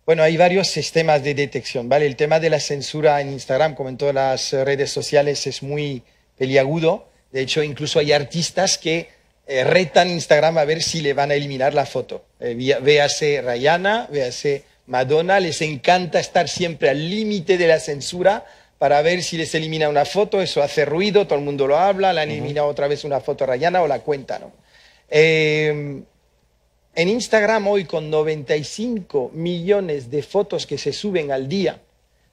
Bueno, hay varios sistemas de detección, ¿vale? El tema de la censura en Instagram, como en todas las redes sociales, es muy peliagudo. De hecho, incluso hay artistas que eh, retan Instagram a ver si le van a eliminar la foto. Eh, véase Rayana, véase Madonna, les encanta estar siempre al límite de la censura para ver si les elimina una foto, eso hace ruido, todo el mundo lo habla, la han eliminado otra vez una foto Rayana o la cuenta, ¿no? Eh, en Instagram hoy con 95 millones de fotos que se suben al día,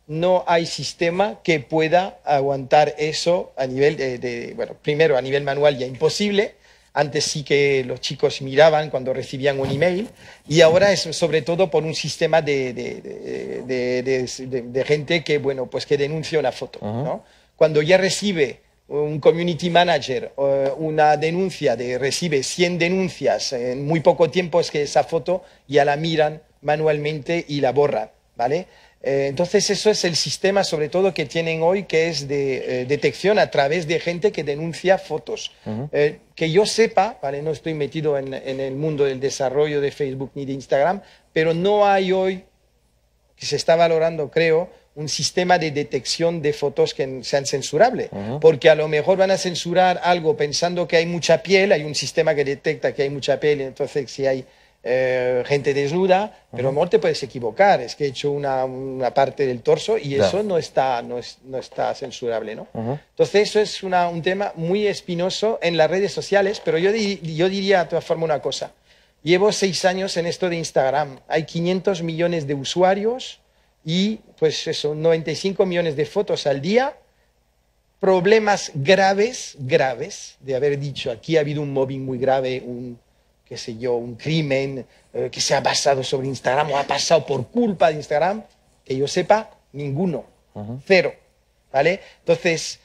no hay sistema que pueda aguantar eso a nivel de, bueno, primero a nivel manual ya imposible. Antes sí que los chicos miraban cuando recibían un email y ahora es sobre todo por un sistema de, gente que, bueno, pues que denuncia una foto. Cuando ya recibe un community manager eh, una denuncia, de, recibe 100 denuncias en muy poco tiempo, es que esa foto ya la miran manualmente y la borran, ¿vale? Eh, entonces eso es el sistema sobre todo que tienen hoy, que es de eh, detección a través de gente que denuncia fotos. que yo sepa, ¿vale? no estoy metido en, el mundo del desarrollo de Facebook ni de Instagram, pero no hay hoy, que se está valorando creo, un sistema de detección de fotos que sean censurables, porque a lo mejor van a censurar algo pensando que hay mucha piel, hay un sistema que detecta que hay mucha piel, entonces si hay eh, gente desnuda, pero a lo mejor te puedes equivocar, es que he hecho una, parte del torso y eso no está, no, es, no está censurable, ¿no? Entonces eso es un tema muy espinoso en las redes sociales, pero yo, yo diría de todas formas una cosa, llevo seis años en esto de Instagram, hay 500 millones de usuarios, y pues eso, 95 millones de fotos al día, problemas graves, graves, de haber dicho, aquí ha habido un mobbing muy grave, un, qué sé yo, un crimen eh, que se ha basado sobre Instagram o ha pasado por culpa de Instagram, que yo sepa, ninguno, cero, ¿vale? Entonces,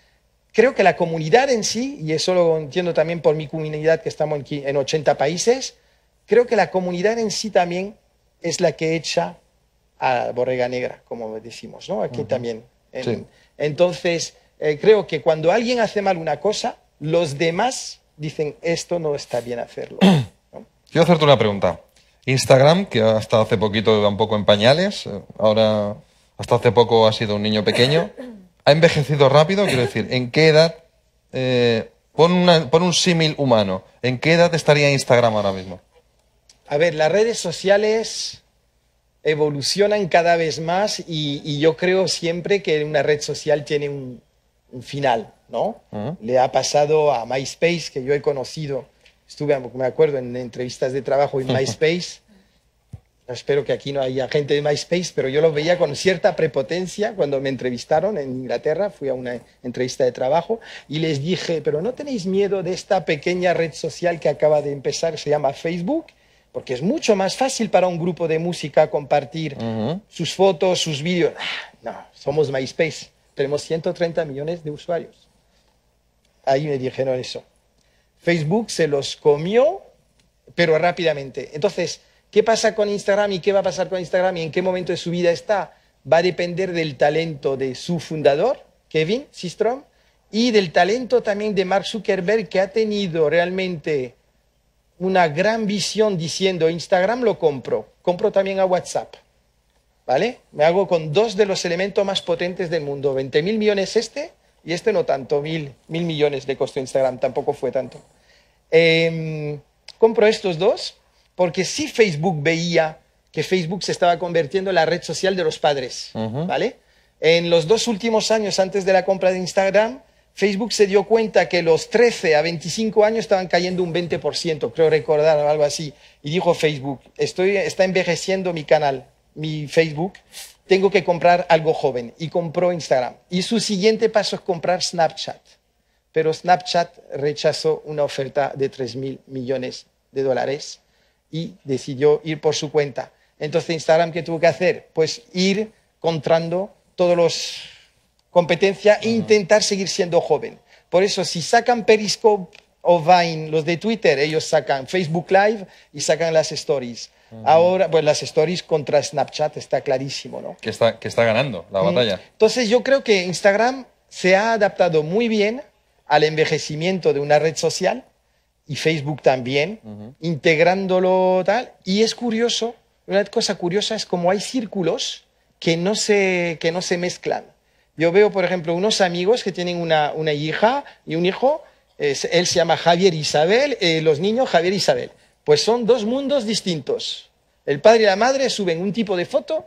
creo que la comunidad en sí, y eso lo entiendo también por mi comunidad, que estamos aquí en 80 países, creo que la comunidad en sí también es la que echa a Borrega Negra, como decimos, ¿no? Aquí también. Entonces, eh, creo que cuando alguien hace mal una cosa, los demás dicen, esto no está bien hacerlo. Quiero hacerte una pregunta. Instagram, que hasta hace poquito era un poco en pañales, eh, ahora hasta hace poco ha sido un niño pequeño, ha envejecido rápido, quiero decir, ¿en qué edad? Eh, por un símil humano, ¿en qué edad estaría Instagram ahora mismo? A ver, las redes sociales evolucionan cada vez más y, yo creo siempre que una red social tiene un, final, ¿no? Le ha pasado a MySpace, que yo he conocido, estuve, me acuerdo, en entrevistas de trabajo en MySpace. Espero que aquí no haya gente de MySpace, pero yo lo veía con cierta prepotencia cuando me entrevistaron en Inglaterra, fui a una entrevista de trabajo y les dije, pero no tenéis miedo de esta pequeña red social que acaba de empezar, se llama Facebook, porque es mucho más fácil para un grupo de música compartir sus fotos, sus vídeos. Ah, no, somos MySpace, tenemos 130 millones de usuarios. Ahí me dijeron eso. Facebook se los comió, pero rápidamente. Entonces, ¿qué pasa con Instagram y qué va a pasar con Instagram y en qué momento de su vida está? Va a depender del talento de su fundador, Kevin Systrom, y del talento también de Mark Zuckerberg, que ha tenido realmente una gran visión diciendo, Instagram lo compro, compro también a WhatsApp. ¿Vale? Me hago con dos de los elementos más potentes del mundo. 20 mil millones este y este no tanto, mil, mil millones de costo Instagram, tampoco fue tanto. Em, compro estos dos porque sí Facebook veía que Facebook se estaba convirtiendo en la red social de los padres, ¿vale? En los dos últimos años antes de la compra de Instagram, Facebook se dio cuenta que los 13 a 25 años estaban cayendo un 20%, creo recordar algo así, y dijo Facebook, estoy, está envejeciendo mi canal, mi Facebook, tengo que comprar algo joven, y compró Instagram. Y su siguiente paso es comprar Snapchat, pero Snapchat rechazó una oferta de 3 mil millones de dólares y decidió ir por su cuenta. Entonces Instagram, ¿qué tuvo que hacer? Pues ir comprando todos los competencia e intentar seguir siendo joven. Por eso, si sacan Periscope o Vine, los de Twitter, ellos sacan Facebook Live y sacan las stories. Ahora, pues las stories contra Snapchat está clarísimo, ¿no? Que está, ganando la batalla. Entonces yo creo que Instagram se ha adaptado muy bien al envejecimiento de una red social y Facebook también, integrándolo tal. Y es curioso, una cosa curiosa es como hay círculos que no se, que no se mezclan. Yo veo, por ejemplo, unos amigos que tienen una, hija y un hijo, él se llama Javier Isabel, eh, los niños Javier e Isabel. Pues son dos mundos distintos. El padre y la madre suben un tipo de foto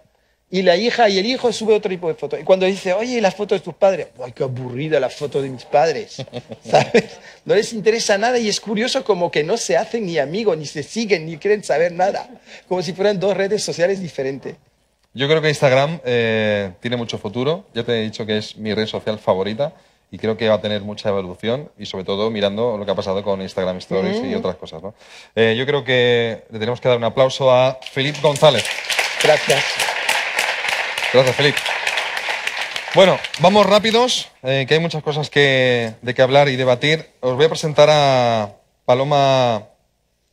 y la hija y el hijo suben otro tipo de foto. Y cuando dice, oye, la foto de tus padres, ¡ay, qué aburrida la foto de mis padres! ¿Sabes? No les interesa nada y es curioso como que no se hacen ni amigos, ni se siguen, ni quieren saber nada. Como si fueran dos redes sociales diferentes. Yo creo que Instagram eh, tiene mucho futuro. Ya te he dicho que es mi red social favorita y creo que va a tener mucha evolución y sobre todo mirando lo que ha pasado con Instagram Stories y mm. otras cosas. Eh, yo creo que le tenemos que dar un aplauso a Felipe González. Gracias. Gracias, Felipe. Bueno, vamos rápidos, eh, que hay muchas cosas que, de que hablar y debatir. Os voy a presentar a Paloma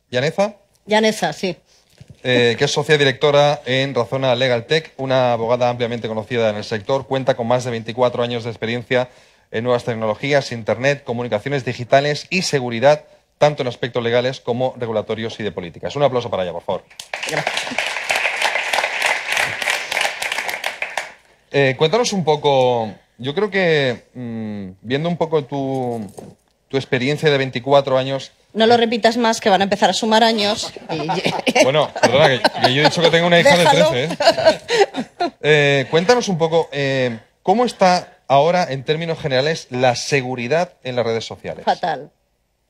Llaneza. Llaneza, sí. Eh, que es socia directora en Razona Legal Tech, una abogada ampliamente conocida en el sector, cuenta con más de 24 años de experiencia en nuevas tecnologías, Internet, comunicaciones digitales y seguridad, tanto en aspectos legales como regulatorios y de políticas. Un aplauso para ella, por favor. Eh, cuéntanos un poco, yo creo que mm, viendo un poco tu, tu experiencia de 24 años, no lo repitas más, que van a empezar a sumar años. Bueno, perdona, que, yo he dicho que tengo una hija de 13. ¿eh? Eh, cuéntanos un poco, eh, ¿cómo está ahora, en términos generales, la seguridad en las redes sociales? Fatal.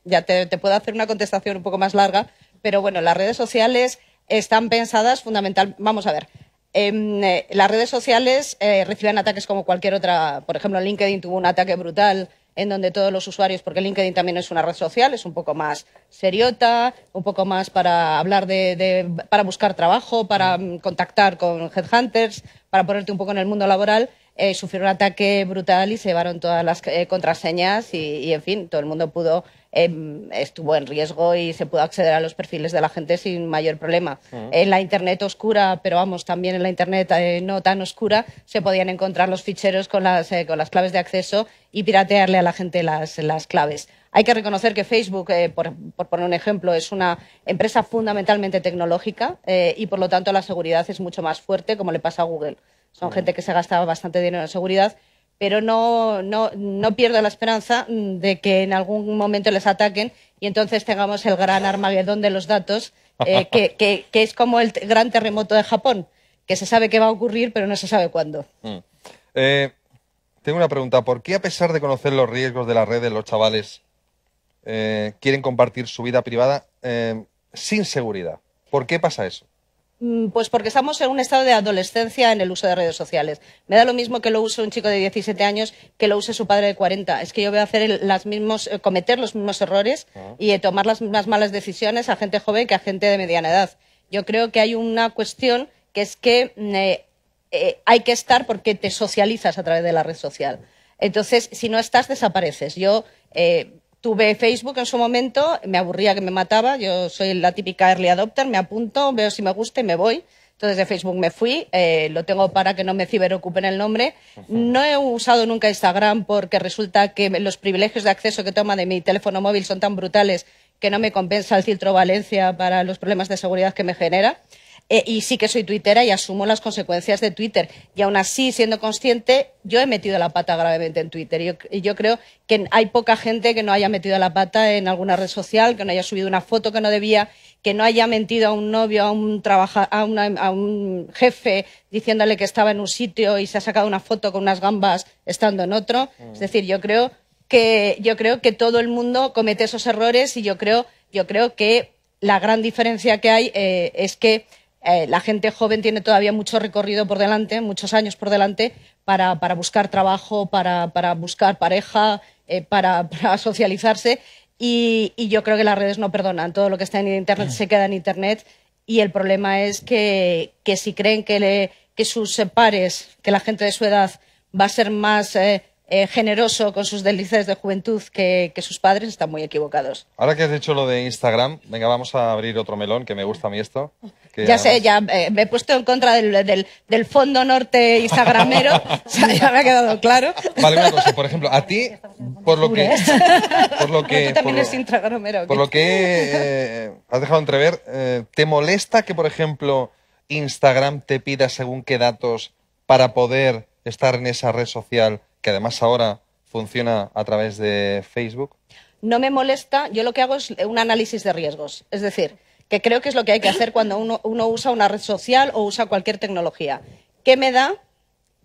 Ya te, puedo hacer una contestación un poco más larga, pero bueno, las redes sociales están pensadas fundamental. Vamos a ver. Em, las redes sociales reciben ataques como cualquier otra. Por ejemplo, LinkedIn tuvo un ataque brutal en donde todos los usuarios, porque LinkedIn también es una red social, es un poco más seriota, un poco más para hablar de, para buscar trabajo, para mm. contactar con headhunters, para ponerte un poco en el mundo laboral. Eh, sufrió un ataque brutal y se llevaron todas las eh, contraseñas y, en fin, todo el mundo pudo Em, estuvo en riesgo y se pudo acceder a los perfiles de la gente sin mayor problema. En la Internet oscura, pero vamos, también en la Internet eh, no tan oscura, se podían encontrar los ficheros eh, con las, claves de acceso y piratearle a la gente las, claves. Hay que reconocer que Facebook, eh, por, poner un ejemplo, es una empresa fundamentalmente tecnológica y, por lo tanto, la seguridad es mucho más fuerte, como le pasa a Google. Son gente que se gastaba bastante dinero en seguridad pero no, no, pierdo la esperanza mm, de que en algún momento les ataquen y entonces tengamos el gran Armagedón de los datos, eh, que, es como el gran terremoto de Japón, que se sabe que va a ocurrir, pero no se sabe cuándo. Mm. Eh, tengo una pregunta. ¿Por qué, a pesar de conocer los riesgos de las redes, los chavales eh, quieren compartir su vida privada sin seguridad? ¿Por qué pasa eso? Mm, pues porque estamos en un estado de adolescencia en el uso de redes sociales. Me da lo mismo que lo use un chico de 17 años que lo use su padre de 40. Es que yo voy a hacer las mismos, eh, cometer los mismos errores ah. y eh, tomar las mismas malas decisiones a gente joven que a gente de mediana edad. Yo creo que hay una cuestión que es que mm, eh, hay que estar porque te socializas a través de la red social. Entonces, si no estás, desapareces. Yo Tuve Facebook en su momento, me aburría que me mataba, yo soy la típica early adopter, me apunto, veo si me gusta y me voy. Entonces de Facebook me fui, eh, lo tengo para que no me ciberocupen el nombre. No he usado nunca Instagram porque resulta que los privilegios de acceso que toma de mi teléfono móvil son tan brutales que no me compensa el filtro Valencia para los problemas de seguridad que me genera. Eh, y sí que soy tuitera y asumo las consecuencias de Twitter. Y aún así, siendo consciente, yo he metido la pata gravemente en Twitter. Y yo, creo que hay poca gente que no haya metido la pata en alguna red social, que no haya subido una foto que no debía, que no haya mentido a un novio, a un, a, un jefe, diciéndole que estaba en un sitio y se ha sacado una foto con unas gambas estando en otro. Mm. Es decir, yo creo que yo creo que todo el mundo comete esos errores y yo creo, yo creo que la gran diferencia que hay eh, es que eh, la gente joven tiene todavía mucho recorrido por delante, muchos años por delante, para, buscar trabajo, para, buscar pareja, eh, para, socializarse. Y, yo creo que las redes no perdonan. Todo lo que está en Internet mm. se queda en Internet. Y el problema es que, si creen que, sus pares, que la gente de su edad va a ser más. Eh, generoso con sus delicias de juventud que, que, sus padres están muy equivocados. Ahora que has dicho lo de Instagram, venga, vamos a abrir otro melón, que me gusta a mí esto. Ah ya, sé, ya eh, me he puesto en contra del, fondo norte instagramero, o ya me ha quedado claro. Vale, una cosa, por ejemplo, a ti, por lo que... ¿eh? Por lo que también instagramero. Por lo que eh, has dejado entrever, ¿te molesta que, por ejemplo, Instagram te pida según qué datos para poder estar en esa red social que además ahora funciona a través de Facebook? No me molesta, yo lo que hago es un análisis de riesgos. Es decir, que creo que es lo que hay que hacer cuando uno, usa una red social o usa cualquier tecnología. ¿Qué me da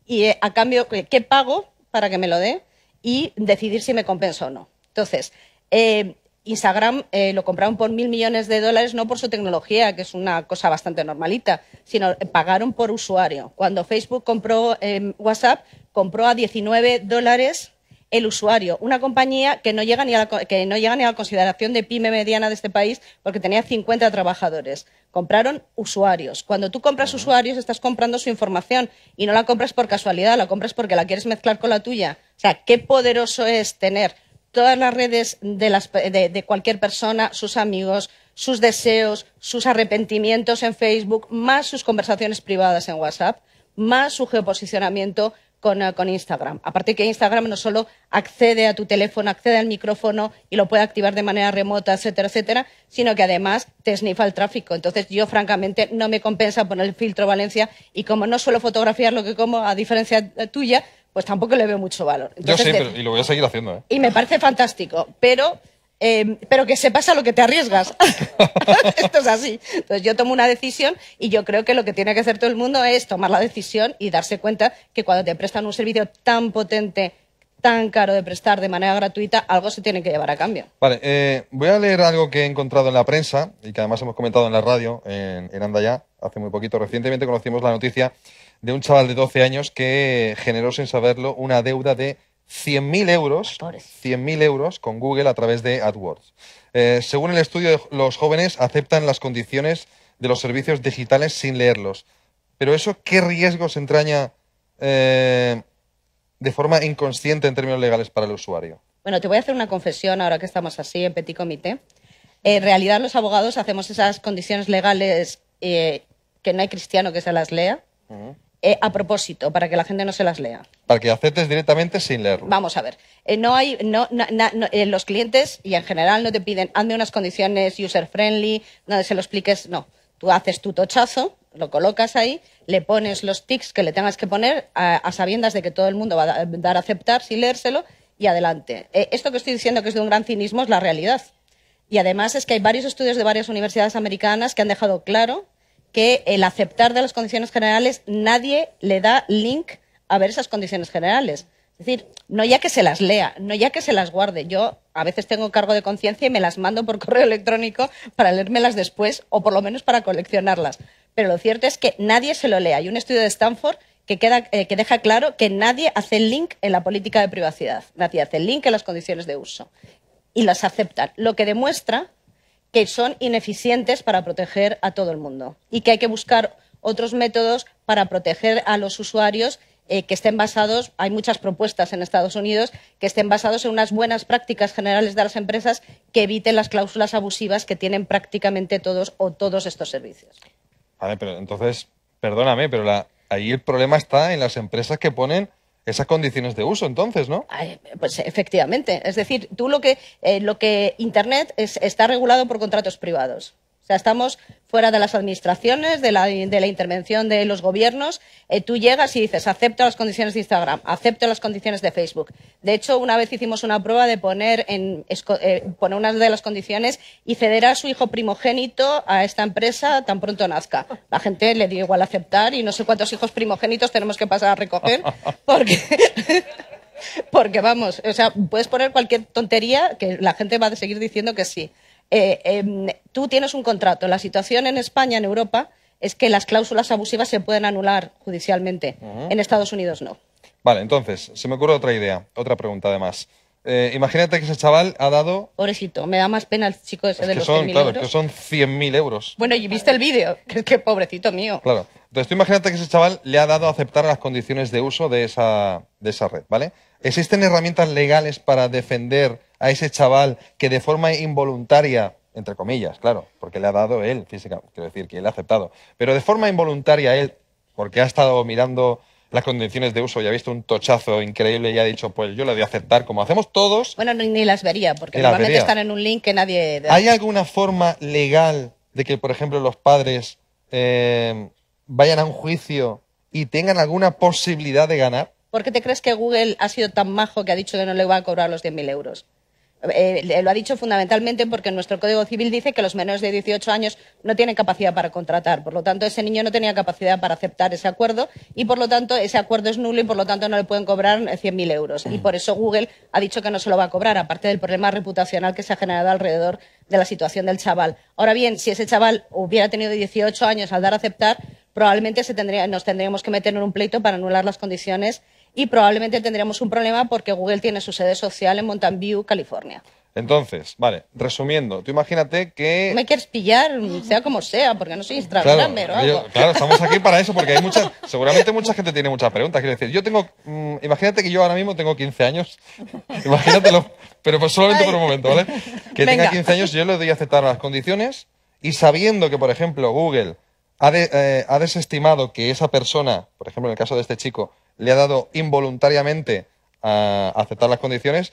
y eh, a cambio eh, qué pago para que me lo dé? Y decidir si me compensa o no. Entonces, eh, Instagram lo compraron por mil millones de dólares, no por su tecnología, que es una cosa bastante normalita, sino pagaron por usuario. Cuando Facebook compró WhatsApp, compró a 19 dólares el usuario. Una compañía que no llega ni a la, que no llega ni a consideración de pyme mediana de este país porque tenía 50 trabajadores. Compraron usuarios. Cuando tú compras usuarios, estás comprando su información y no la compras por casualidad, la compras porque la quieres mezclar con la tuya. O sea, qué poderoso es tener todas las redes de, de cualquier persona, sus amigos, sus deseos, sus arrepentimientos en Facebook, más sus conversaciones privadas en WhatsApp, más su geoposicionamiento, eh, con, Instagram. Aparte que Instagram no solo accede a tu teléfono, accede al micrófono y lo puede activar de manera remota, etcétera, etcétera, sino que además te snifa el tráfico. Entonces yo francamente no me compensa poner el filtro Valencia y como no suelo fotografiar lo que como, a diferencia eh, tuya, pues tampoco le veo mucho valor. yo sí, eh, y lo voy a seguir haciendo. Y me parece fantástico, pero Em, pero que se pasa lo que te arriesgas. Esto es así. Entonces yo tomo una decisión y yo creo que lo que tiene que hacer todo el mundo es tomar la decisión y darse cuenta que cuando te prestan un servicio tan potente tan caro de prestar de manera gratuita, algo se tiene que llevar a cambio. Vale, eh, voy a leer algo que he encontrado en la prensa y que además hemos comentado en la radio en, en hace muy poquito. Recientemente conocimos la noticia de un chaval de 12 años que generó sin saberlo una deuda de 100.000 euros, euros con Google a través de AdWords. Eh, según el estudio, los jóvenes aceptan las condiciones de los servicios digitales sin leerlos. Pero eso, ¿qué riesgos entraña eh, de forma inconsciente en términos legales para el usuario? Bueno, te voy a hacer una confesión ahora que estamos así en petit comité. En realidad, los abogados hacemos esas condiciones legales eh, que no hay cristiano que se las lea. Eh, a propósito, para que la gente no se las lea. Para que aceptes directamente sin leerlo. Vamos a ver. Eh, no hay, no, eh, los clientes, y en general, no te piden, hazme unas condiciones user-friendly, donde se lo expliques. No. Tú haces tu tochazo, lo colocas ahí, le pones los tics que le tengas que poner, a, a sabiendas de que todo el mundo va a dar a aceptar sin leérselo, y adelante. esto que estoy diciendo que es de un gran cinismo es la realidad. Y además es que hay varios estudios de varias universidades americanas que han dejado claro que el aceptar de las condiciones generales, nadie le da link a ver esas condiciones generales. Es decir, no ya que se las lea, no ya que se las guarde. Yo a veces tengo cargo de conciencia y me las mando por correo electrónico para leérmelas después o por lo menos para coleccionarlas. Pero lo cierto es que nadie se lo lea. Hay un estudio de Stanford que, eh, que deja claro que nadie hace link en la política de privacidad, nadie hace el link en las condiciones de uso y las aceptan. Lo que demuestra que son ineficientes para proteger a todo el mundo y que hay que buscar otros métodos para proteger a los usuarios eh, que estén basados, hay muchas propuestas en Estados Unidos, que estén basados en unas buenas prácticas generales de las empresas que eviten las cláusulas abusivas que tienen prácticamente todos o todos estos servicios. Vale, pero entonces, perdóname, pero ahí el problema está en las empresas que ponen esas condiciones de uso, entonces, ¿no? Pues efectivamente. Es decir, tú lo que, eh, lo que Internet está regulado por contratos privados estamos fuera de las administraciones, de la, intervención de los gobiernos. Eh, tú llegas y dices, acepto las condiciones de Instagram, acepto las condiciones de Facebook. De hecho, una vez hicimos una prueba de poner, en, eh, una de las condiciones y ceder a su hijo primogénito a esta empresa tan pronto nazca. La gente le dio igual aceptar y no sé cuántos hijos primogénitos tenemos que pasar a recoger porque... vamos, o sea, puedes poner cualquier tontería que la gente va a seguir diciendo que sí. Eh, em, tú tienes un contrato. La situación en España, en Europa, es que las cláusulas abusivas se pueden anular judicialmente. En Estados Unidos no. Vale, entonces, se me ocurre otra idea, otra pregunta además. Eh, imagínate que ese chaval ha dado... Pobrecito, me da más pena el chico ese de los son, claro, euros. que son 100.000 euros. Bueno, y viste el vídeo, que pobrecito mío. Claro. Entonces tú imagínate que ese chaval le ha dado a aceptar las condiciones de uso de esa red, ¿vale? ¿Existen herramientas legales para defender a ese chaval que de forma involuntaria, entre comillas, claro, porque le ha dado él, física, quiero decir que él ha aceptado, pero de forma involuntaria él, porque ha estado mirando las condiciones de uso y ha visto un tochazo increíble y ha dicho, pues yo lo voy a aceptar como hacemos todos. Bueno, ni, las vería, porque normalmente están en un link que nadie... ¿Hay alguna forma legal de que, por ejemplo, los padres eh, vayan a un juicio y tengan alguna posibilidad de ganar? ¿Por qué te crees que Google ha sido tan majo que ha dicho que no le va a cobrar los 10.000 euros? Eh, eh, lo ha dicho fundamentalmente porque nuestro Código Civil dice que los menores de 18 años no tienen capacidad para contratar. Por lo tanto, ese niño no tenía capacidad para aceptar ese acuerdo y, por lo tanto, ese acuerdo es nulo y, por lo tanto, no le pueden cobrar 100.000 eh, euros. Y por eso Google ha dicho que no se lo va a cobrar, aparte del problema reputacional que se ha generado alrededor de la situación del chaval. Ahora bien, si ese chaval hubiera tenido 18 años al dar a aceptar, probablemente nos tendríamos que meter en un pleito para anular las condiciones y probablemente tendríamos un problema porque Google tiene su sede social en Mountain View, California. Entonces, vale, resumiendo, tú imagínate que... Me quieres pillar, sea como sea, porque no soy Instagramer claro, claro, estamos aquí para eso, porque hay muchas... Seguramente mucha gente tiene muchas preguntas. Quiero decir, yo tengo... Mm, imagínate que yo ahora mismo tengo 15 años. Imagínatelo, pero pues solamente por un momento, ¿vale? Que tenga 15 años yo le doy a aceptar las condiciones y sabiendo que, por ejemplo, Google ha eh, desestimado que esa persona, por ejemplo, en el caso de este chico, le ha dado involuntariamente a aceptar las condiciones,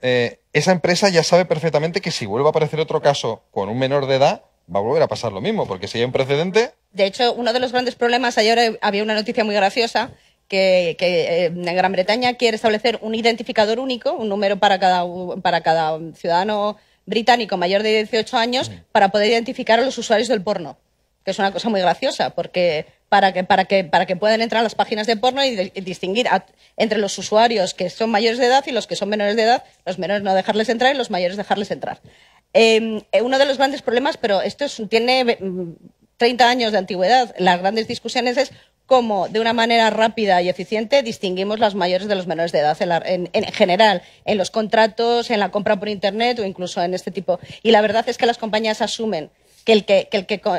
eh, esa empresa ya sabe perfectamente que si vuelve a aparecer otro caso con un menor de edad, va a volver a pasar lo mismo, porque si hay un precedente. De hecho, uno de los grandes problemas, ayer eh, había una noticia muy graciosa, que, eh, en Gran Bretaña quiere establecer un identificador único, un número para cada, para cada ciudadano británico mayor de 18 años, para poder identificar a los usuarios del porno, que es una cosa muy graciosa, porque para que, para que, para que puedan entrar a las páginas de porno y, distinguir entre los usuarios que son mayores de edad y los que son menores de edad, los menores no dejarles entrar y los mayores dejarles entrar. Em, eh, uno de los grandes problemas, pero esto tiene 30 mm, años de antigüedad, las grandes discusiones es cómo de una manera rápida y eficiente distinguimos las mayores de los menores de edad en, general, en los contratos, en la compra por Internet o incluso en este tipo. Y la verdad es que las compañías asumen que el que,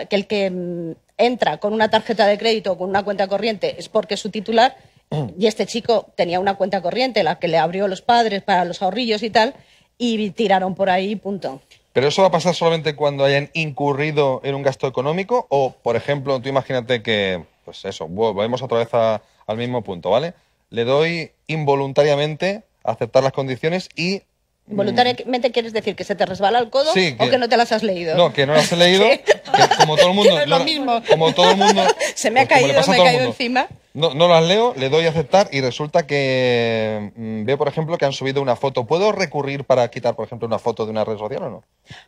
el que, mm, entra con una tarjeta de crédito o con una cuenta corriente es porque su titular mm. y este chico tenía una cuenta corriente, la que le abrió los padres para los ahorrillos y tal, y tiraron por ahí, punto. ¿Pero eso va a pasar solamente cuando hayan incurrido en un gasto económico? O, por ejemplo, tú imagínate que, pues eso, volvemos otra vez al mismo punto, ¿vale? Le doy involuntariamente aceptar las condiciones y Voluntariamente quieres decir que se te resbala el codo o que no te las has leído. No, que no las he leído. que como todo el mundo. No es lo mismo. Como todo el mundo. Se me ha caído, me ha caído encima. No, no las leo, le doy a aceptar y resulta que mm, veo, por ejemplo, que han subido una foto. ¿Puedo recurrir para quitar, por ejemplo, una foto de una red social o no?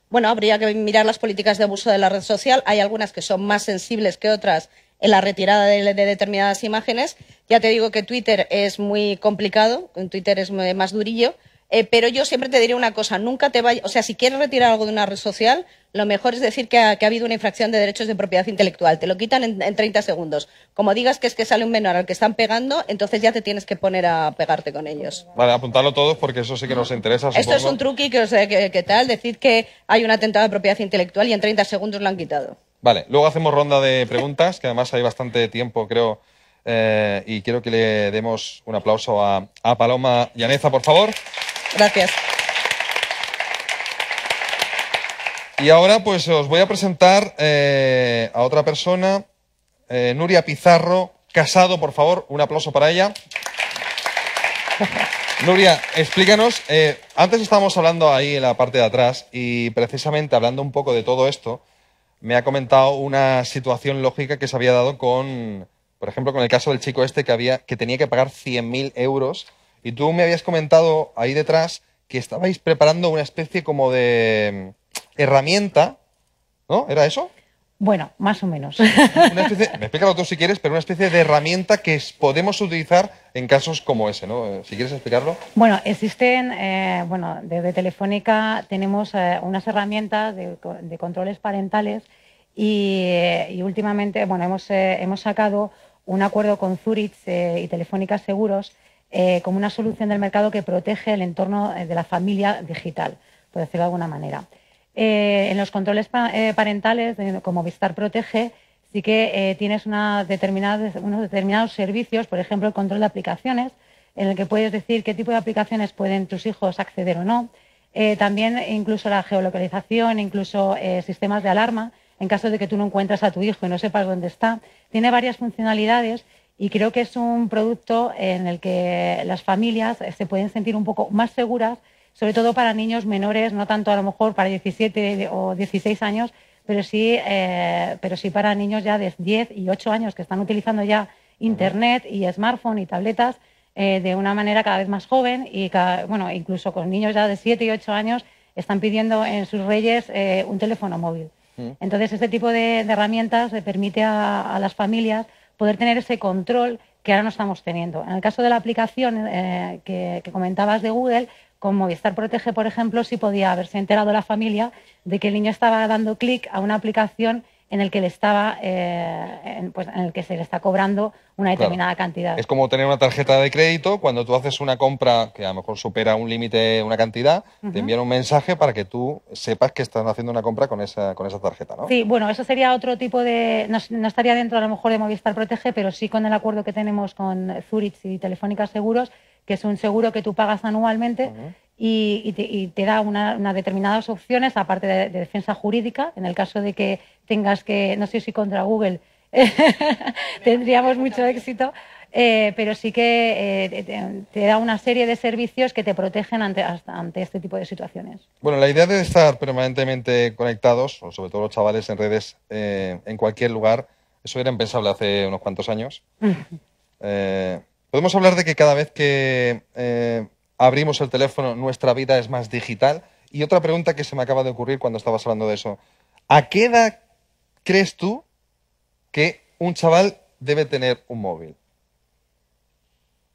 Bueno, habría que mirar las políticas de abuso de la red social. Hay algunas que son más sensibles que otras en la retirada de, determinadas imágenes. Ya te digo que Twitter es muy complicado, en Twitter es más durillo. Eh, pero yo siempre te diré una cosa, nunca te o sea, si quieres retirar algo de una red social, lo mejor es decir que ha, habido una infracción de derechos de propiedad intelectual. Te lo quitan en, 30 segundos. Como digas que es que sale un menor al que están pegando, entonces ya te tienes que poner a pegarte con ellos. Vale, apuntarlo todos porque eso sí que nos interesa. Esto es un truqui que, eh, tal, decir que hay un atentado de propiedad intelectual y en 30 segundos lo han quitado. Vale, luego hacemos ronda de preguntas, que además hay bastante tiempo, creo. Eh, y quiero que le demos un aplauso a, a Paloma Llaneza, por favor. Gracias. Y ahora pues os voy a presentar eh, a otra persona, eh, Nuria Pizarro, casado, por favor, un aplauso para ella. Nuria, explícanos, eh, antes estábamos hablando ahí en la parte de atrás y precisamente hablando un poco de todo esto, me ha comentado una situación lógica que se había dado con, por ejemplo, con el caso del chico este que, había, que tenía que pagar 100.000 euros y tú me habías comentado ahí detrás que estabais preparando una especie como de mm, herramienta, ¿no? ¿Era eso? Bueno, más o menos. Una especie, me explícalo tú si quieres, pero una especie de herramienta que podemos utilizar en casos como ese, ¿no? Eh, si quieres explicarlo. Bueno, existen, eh, bueno, desde Telefónica tenemos eh, unas herramientas de, controles parentales y, y últimamente, bueno, hemos, hemos, sacado un acuerdo con Zurich y Telefónica Seguros eh, como una solución del mercado que protege el entorno eh, de la familia digital, por decirlo de alguna manera. Eh, en los controles parentales, como Vistar Protege, sí que tienes unos determinados servicios, por ejemplo, el control de aplicaciones, en el que puedes decir qué tipo de aplicaciones pueden tus hijos acceder o no. también incluso la geolocalización, incluso sistemas de alarma, en caso de que tú no encuentres a tu hijo y no sepas dónde está. Tiene varias funcionalidades y creo que es un producto en el que las familias eh, se pueden sentir un poco más seguras, sobre todo para niños menores, no tanto a lo mejor para 17 o 16 años, pero sí, eh, pero sí para niños ya de 10 y 8 años que están utilizando ya Internet y smartphone y tabletas eh, de una manera cada vez más joven y bueno, incluso con niños ya de 7 y 8 años están pidiendo en sus reyes un teléfono móvil. Mm. Entonces, este tipo de, herramientas herramientas permite a las familias poder tener ese control que ahora no estamos teniendo. En el caso de la aplicación eh, que, que comentabas de Google, con Movistar Protege, por ejemplo, sí podía haberse enterado la familia de que el niño estaba dando clic a una aplicación en el que le estaba, eh, pues, en el que se le está cobrando una determinada cantidad. Es como tener una tarjeta de crédito cuando tú haces una compra que a lo mejor supera un límite, una cantidad, te envían un mensaje para que tú sepas que estás haciendo una compra con esa, con esa tarjeta, ¿no? Sí, bueno, eso sería otro tipo de, no, estaría dentro a lo mejor de Movistar Protege, pero sí con el acuerdo que tenemos con Zurich y Telefónica Seguros, que es un seguro que tú pagas anualmente y, te, da una, unas determinadas opciones, aparte de, defensa jurídica, en el caso de que tengas que, no sé si contra Google tendríamos mucho éxito, eh, pero sí que eh, te, da una serie de servicios que te protegen ante, ante, este tipo de situaciones. Bueno, la idea de estar permanentemente conectados, sobre todo los chavales en redes, eh, en cualquier lugar, eso era impensable hace unos cuantos años. podemos hablar de que cada vez que abrimos el teléfono, nuestra vida es más digital. Y otra pregunta que se me acaba de ocurrir cuando estabas hablando de eso. ¿A qué edad crees tú que un chaval debe tener un móvil?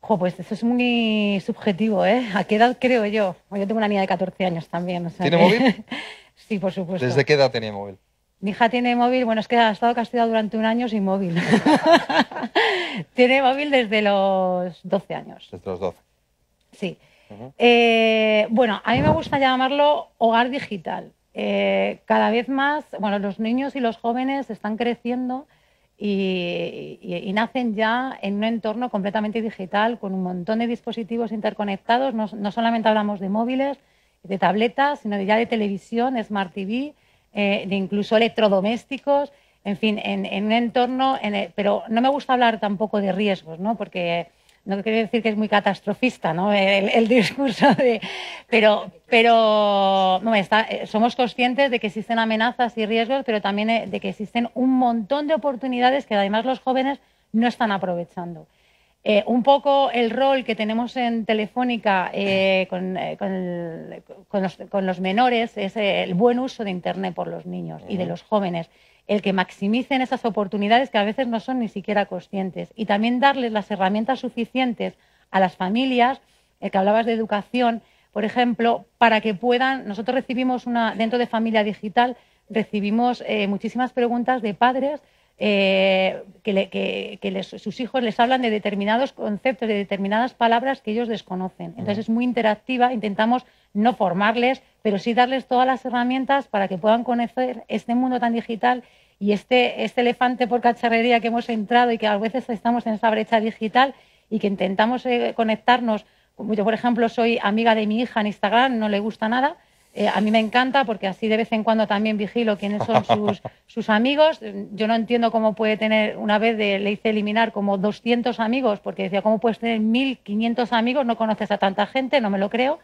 Jo, pues eso es muy subjetivo, ¿eh? ¿A qué edad creo yo? Yo tengo una niña de 14 años también. ¿Tiene móvil? sí, por supuesto. ¿Desde qué edad tenía móvil? Mi hija tiene móvil, bueno, es que ha estado castigada durante un año sin móvil. tiene móvil desde los 12 años. Desde los 12. Sí. Eh, bueno, a mí me gusta llamarlo hogar digital. Eh, cada vez más, bueno, los niños y los jóvenes están creciendo y, nacen ya en un entorno completamente digital, con un montón de dispositivos interconectados. No, solamente hablamos de móviles, de tabletas, sino ya de televisión, Smart TV, eh, de incluso electrodomésticos, en fin, en, un entorno, pero no me gusta hablar tampoco de riesgos, ¿no? porque no quiero decir que es muy catastrofista ¿no? el, discurso, de, pero, pero no, está, eh, somos conscientes de que existen amenazas y riesgos, pero también eh, de que existen un montón de oportunidades que además los jóvenes no están aprovechando. Eh, un poco el rol que tenemos en Telefónica con, los, menores es el buen uso de Internet por los niños y de los jóvenes el que maximicen esas oportunidades que a veces no son ni siquiera conscientes y también darles las herramientas suficientes a las familias, el que hablabas de educación, por ejemplo, para que puedan, nosotros recibimos una, dentro de familia digital, recibimos eh, muchísimas preguntas de padres eh, que, sus hijos les hablan de determinados conceptos, de determinadas palabras que ellos desconocen. Entonces es muy interactiva, intentamos no formarles, pero sí darles todas las herramientas para que puedan conocer este mundo tan digital y este, este elefante por cacharrería que hemos entrado y que a veces estamos en esa brecha digital y que intentamos eh, conectarnos. Yo, por ejemplo, soy amiga de mi hija en Instagram, no le gusta nada, eh, a mí me encanta porque así de vez en cuando también vigilo quiénes son sus, amigos. Yo no entiendo cómo puede tener, una vez de, le hice eliminar como 200 amigos, porque decía, ¿cómo puedes tener 1.500 amigos? No conoces a tanta gente, no me lo creo.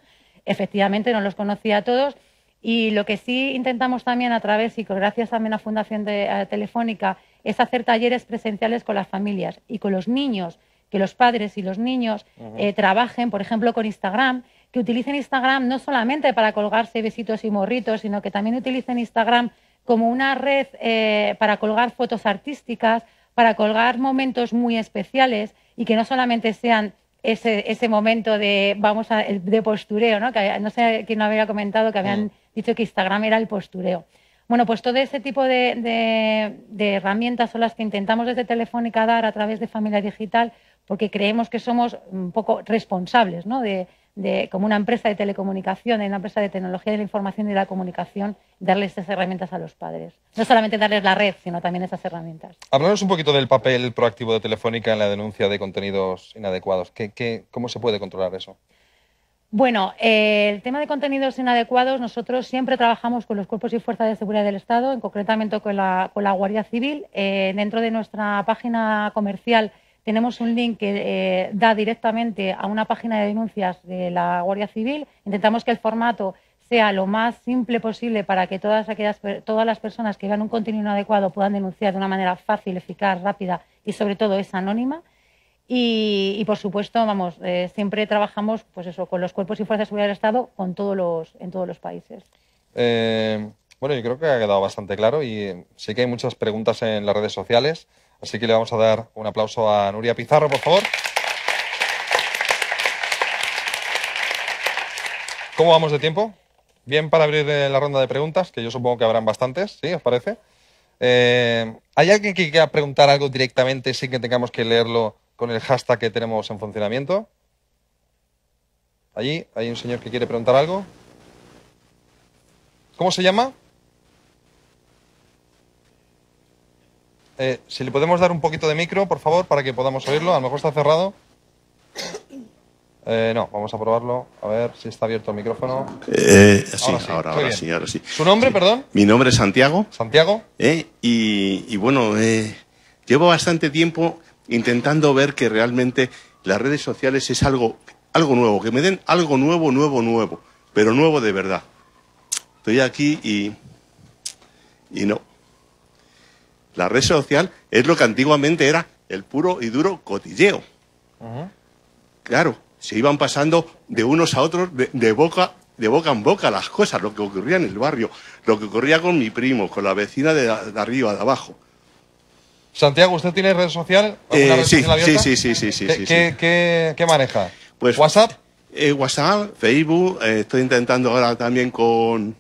Efectivamente, no los conocía a todos. Y lo que sí intentamos también a través, y gracias también a Fundación de, eh, Telefónica, es hacer talleres presenciales con las familias y con los niños, que los padres y los niños eh, trabajen, por ejemplo, con Instagram que utilicen Instagram no solamente para colgarse besitos y morritos, sino que también utilicen Instagram como una red eh, para colgar fotos artísticas, para colgar momentos muy especiales y que no solamente sean ese, momento de, vamos de postureo, ¿no? Que no sé quién había comentado, que habían mm. dicho que Instagram era el postureo. Bueno, pues todo ese tipo de, herramientas son las que intentamos desde Telefónica dar a través de Familia Digital, porque creemos que somos un poco responsables ¿no? de, como una empresa de telecomunicación, una empresa de tecnología de la información y de la comunicación, darles estas herramientas a los padres. No solamente darles la red, sino también esas herramientas. Hablaros un poquito del papel proactivo de Telefónica en la denuncia de contenidos inadecuados. cómo se puede controlar eso? Bueno, eh, el tema de contenidos inadecuados, nosotros siempre trabajamos con los cuerpos y fuerzas de seguridad del Estado, en concretamente con la, con la Guardia Civil. Eh, dentro de nuestra página comercial tenemos un link que eh, da directamente a una página de denuncias de la Guardia Civil. Intentamos que el formato sea lo más simple posible para que todas, aquellas, todas las personas que vean un contenido inadecuado puedan denunciar de una manera fácil, eficaz, rápida y sobre todo es anónima. Y, por supuesto, vamos, eh, siempre trabajamos pues eso, con los cuerpos y fuerzas de seguridad del Estado con todos los, en todos los países. Eh, bueno, yo creo que ha quedado bastante claro y sé que hay muchas preguntas en las redes sociales. Así que le vamos a dar un aplauso a Nuria Pizarro, por favor. ¿Cómo vamos de tiempo? Bien para abrir eh, la ronda de preguntas, que yo supongo que habrán bastantes, ¿sí? ¿Os parece? Eh, ¿Hay alguien que quiera preguntar algo directamente sin que tengamos que leerlo con el hashtag que tenemos en funcionamiento? Allí hay un señor que quiere preguntar algo. ¿Cómo se llama? Eh, si le podemos dar un poquito de micro, por favor, para que podamos oírlo. A lo mejor está cerrado. Eh, no, vamos a probarlo. A ver si está abierto el micrófono. Eh, sí, ahora, sí, ahora, sí, ¿Su nombre, perdón? Mi nombre es Santiago. Santiago. y, y, bueno, llevo bastante tiempo intentando ver que realmente las redes sociales es algo, algo nuevo, que me den algo nuevo, nuevo, nuevo, pero nuevo de verdad. Estoy aquí y, y no, la red social es lo que antiguamente era el puro y duro cotilleo. Claro, se iban pasando de unos a otros de, boca de boca en boca las cosas, lo que ocurría en el barrio, lo que ocurría con mi primo, con la vecina de, arriba, de abajo. Santiago, ¿usted tiene red social? Eh, sí, sí, sí, sí, sí, sí, ¿Qué, maneja? Pues, ¿WhatsApp? Eh, WhatsApp, Facebook, eh, estoy intentando ahora también con,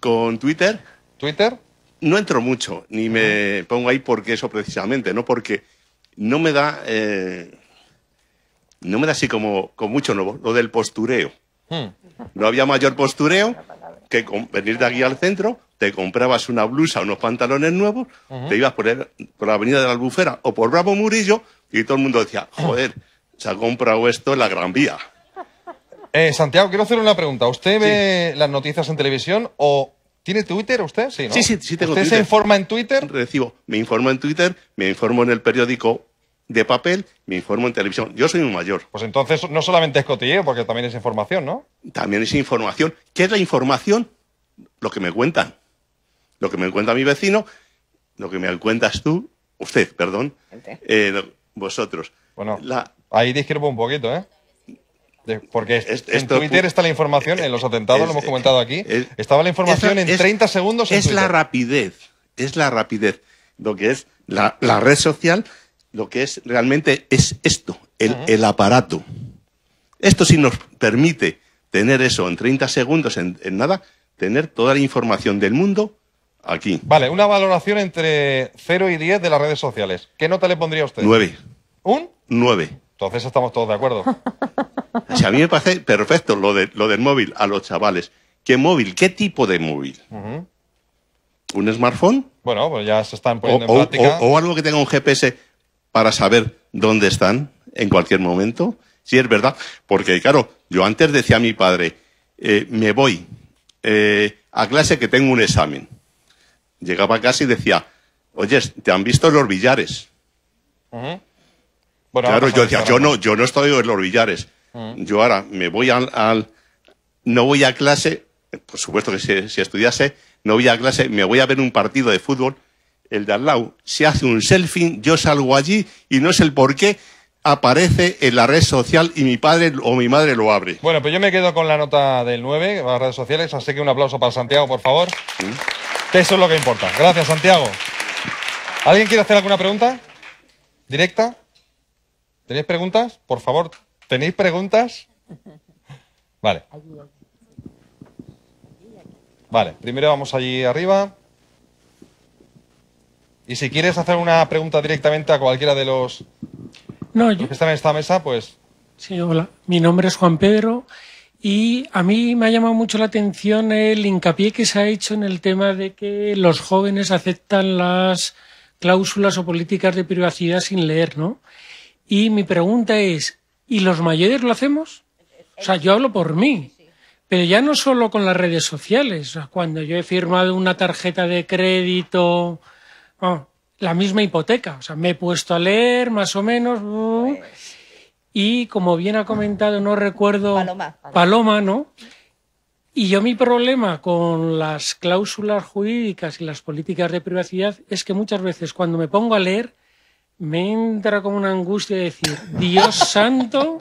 con Twitter. ¿Twitter? no entro mucho, ni me pongo ahí porque eso precisamente, ¿no? Porque no me da. Eh, no me da así como con mucho nuevo, lo del postureo. Hmm. No había mayor postureo que con venir de aquí al centro, te comprabas una blusa, unos pantalones nuevos, te ibas por, por, la avenida de la Albufera o por Bravo Murillo y todo el mundo decía, hmm. joder, se ha comprado esto en la Gran Vía. Eh, Santiago, quiero hacerle una pregunta. ¿Usted ve las noticias en televisión o ¿Tiene Twitter usted? Sí, sí, sí, tengo Twitter. ¿Usted se informa en Twitter? Recibo. Me informo en Twitter, me informo en el periódico de papel, me informo en televisión. Yo soy un mayor. Pues entonces no solamente es cotilleo, porque también es información, ¿no? También es información. ¿Qué es la información? Lo que me cuentan. Lo que me cuenta mi vecino, lo que me cuentas tú, usted, perdón, eh, vosotros. Bueno, ahí discrepo un poquito, ¿eh? Porque en Twitter está la información, en los atentados, lo hemos eh, comentado aquí, eh, estaba la información en 30 segundos. es la rapidez, es la rapidez. Lo que es la, red social, lo que es realmente es esto, el, el, aparato. Esto sí nos permite tener eso en 30 segundos, en, nada, tener toda la información del mundo aquí. Vale, una valoración entre 0 y 10 de las redes sociales. ¿Qué nota le pondría usted? 9. ¿Un? 9. Entonces estamos todos de acuerdo. Si a mí me parece perfecto lo, de, lo del móvil a los chavales. ¿Qué móvil? ¿Qué tipo de móvil? ¿Un smartphone? Bueno, pues ya se están poniendo o, en práctica. O, algo que tenga un GPS para saber dónde están en cualquier momento. Sí, es verdad. Porque, claro, yo antes decía a mi padre, eh, me voy eh, a clase que tengo un examen. Llegaba a casa y decía, oye, ¿te han visto los billares? claro, yo decía, yo no, yo no estoy en los billares. Mm. Yo ahora me voy al, No voy a clase, por supuesto que si, estudiase, no voy a clase, me voy a ver un partido de fútbol, el de al lado. Se hace un selfie, yo salgo allí y no sé el por qué aparece en la red social y mi padre o mi madre lo abre. Bueno, pues yo me quedo con la nota del 9, las redes sociales, así que un aplauso para Santiago, por favor. Mm. Eso es lo que importa. Gracias, Santiago. ¿Alguien quiere hacer alguna pregunta? ¿Directa? ¿Tenéis preguntas? Por favor, ¿tenéis preguntas? Vale. Vale, primero vamos allí arriba. Y si quieres hacer una pregunta directamente a cualquiera de los, no, que están en esta mesa, pues. Sí, hola. Mi nombre es Juan Pedro y a mí me ha llamado mucho la atención el hincapié que se ha hecho en el tema de que los jóvenes aceptan las cláusulas o políticas de privacidad sin leer, ¿no? Y mi pregunta es, ¿y los mayores lo hacemos? O sea, yo hablo por mí, pero ya no solo con las redes sociales. Cuando yo he firmado una tarjeta de crédito, la misma hipoteca, o sea, me he puesto a leer más o menos. Y como bien ha comentado, no recuerdo. Paloma. Paloma, ¿no? Y yo mi problema con las cláusulas jurídicas y las políticas de privacidad es que muchas veces cuando me pongo a leer me entra como una angustia decir, Dios santo,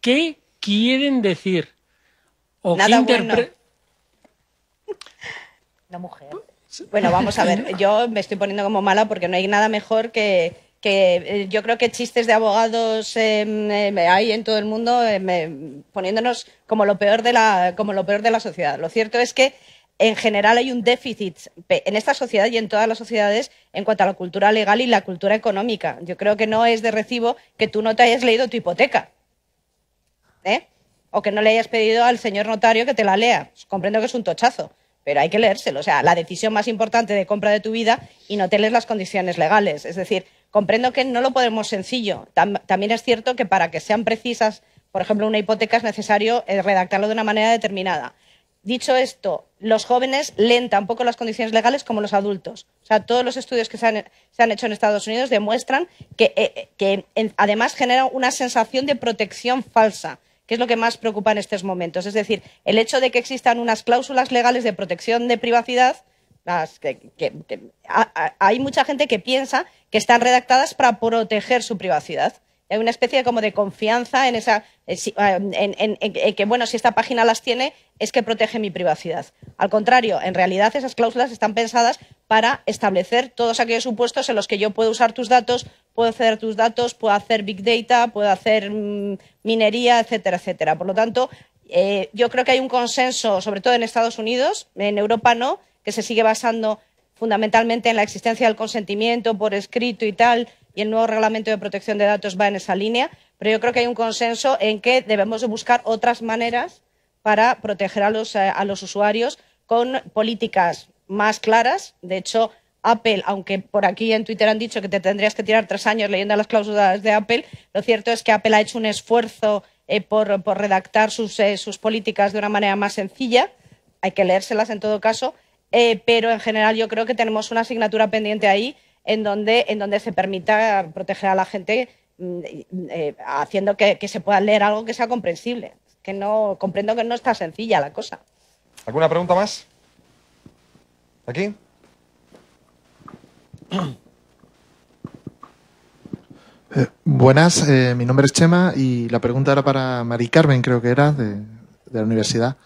¿qué quieren decir? ¿O Nada qué bueno. La mujer. Bueno, vamos a ver, yo me estoy poniendo como mala porque no hay nada mejor que, eh, yo creo que chistes de abogados em, em, hay en todo el mundo em, poniéndonos como lo, peor de como lo peor de la sociedad. Lo cierto es que en general hay un déficit en esta sociedad y en todas las sociedades en cuanto a la cultura legal y la cultura económica. Yo creo que no es de recibo que tú no te hayas leído tu hipoteca. ¿eh? O que no le hayas pedido al señor notario que te la lea. Pues comprendo que es un tochazo, pero hay que leérselo. O sea, la decisión más importante de compra de tu vida y no te lees las condiciones legales. Es decir, comprendo que no lo podemos sencillo. también es cierto que para que sean precisas, por ejemplo, una hipoteca es necesario eh, redactarlo de una manera determinada. Dicho esto, los jóvenes leen tan poco las condiciones legales como los adultos. O sea, todos los estudios que se han, hecho en Estados Unidos demuestran que, eh, eh, además generan una sensación de protección falsa, que es lo que más preocupa en estos momentos. Es decir, el hecho de que existan unas cláusulas legales de protección de privacidad, que, hay mucha gente que piensa que están redactadas para proteger su privacidad hay una especie como de confianza en esa, eh, eh, que, bueno, si esta página las tiene, es que protege mi privacidad. Al contrario, en realidad esas cláusulas están pensadas para establecer todos aquellos supuestos en los que yo puedo usar tus datos, puedo ceder tus datos, puedo hacer big data, puedo hacer mm, minería, etcétera, etcétera. Por lo tanto, eh, yo creo que hay un consenso, sobre todo en Estados Unidos, en Europa no, que se sigue basando fundamentalmente en la existencia del consentimiento por escrito y tal, y el nuevo reglamento de protección de datos va en esa línea, pero yo creo que hay un consenso en que debemos buscar otras maneras para proteger eh, a los, usuarios con políticas más claras. De hecho, Apple, aunque por aquí en Twitter han dicho que te tendrías que tirar tres años leyendo las cláusulas de Apple, lo cierto es que Apple ha hecho un esfuerzo eh, por, redactar eh, sus, políticas de una manera más sencilla. Hay que leérselas en todo caso, pero en general yo creo que tenemos una asignatura pendiente ahí en donde, en donde se permita proteger a la gente mm, eh, haciendo que, se pueda leer algo que sea comprensible. Que no, comprendo que no está sencilla la cosa. ¿Alguna pregunta más? ¿Aquí? Eh, buenas, eh, mi nombre es Chema y la pregunta era para Mari Carmen, creo que era, de la universidad.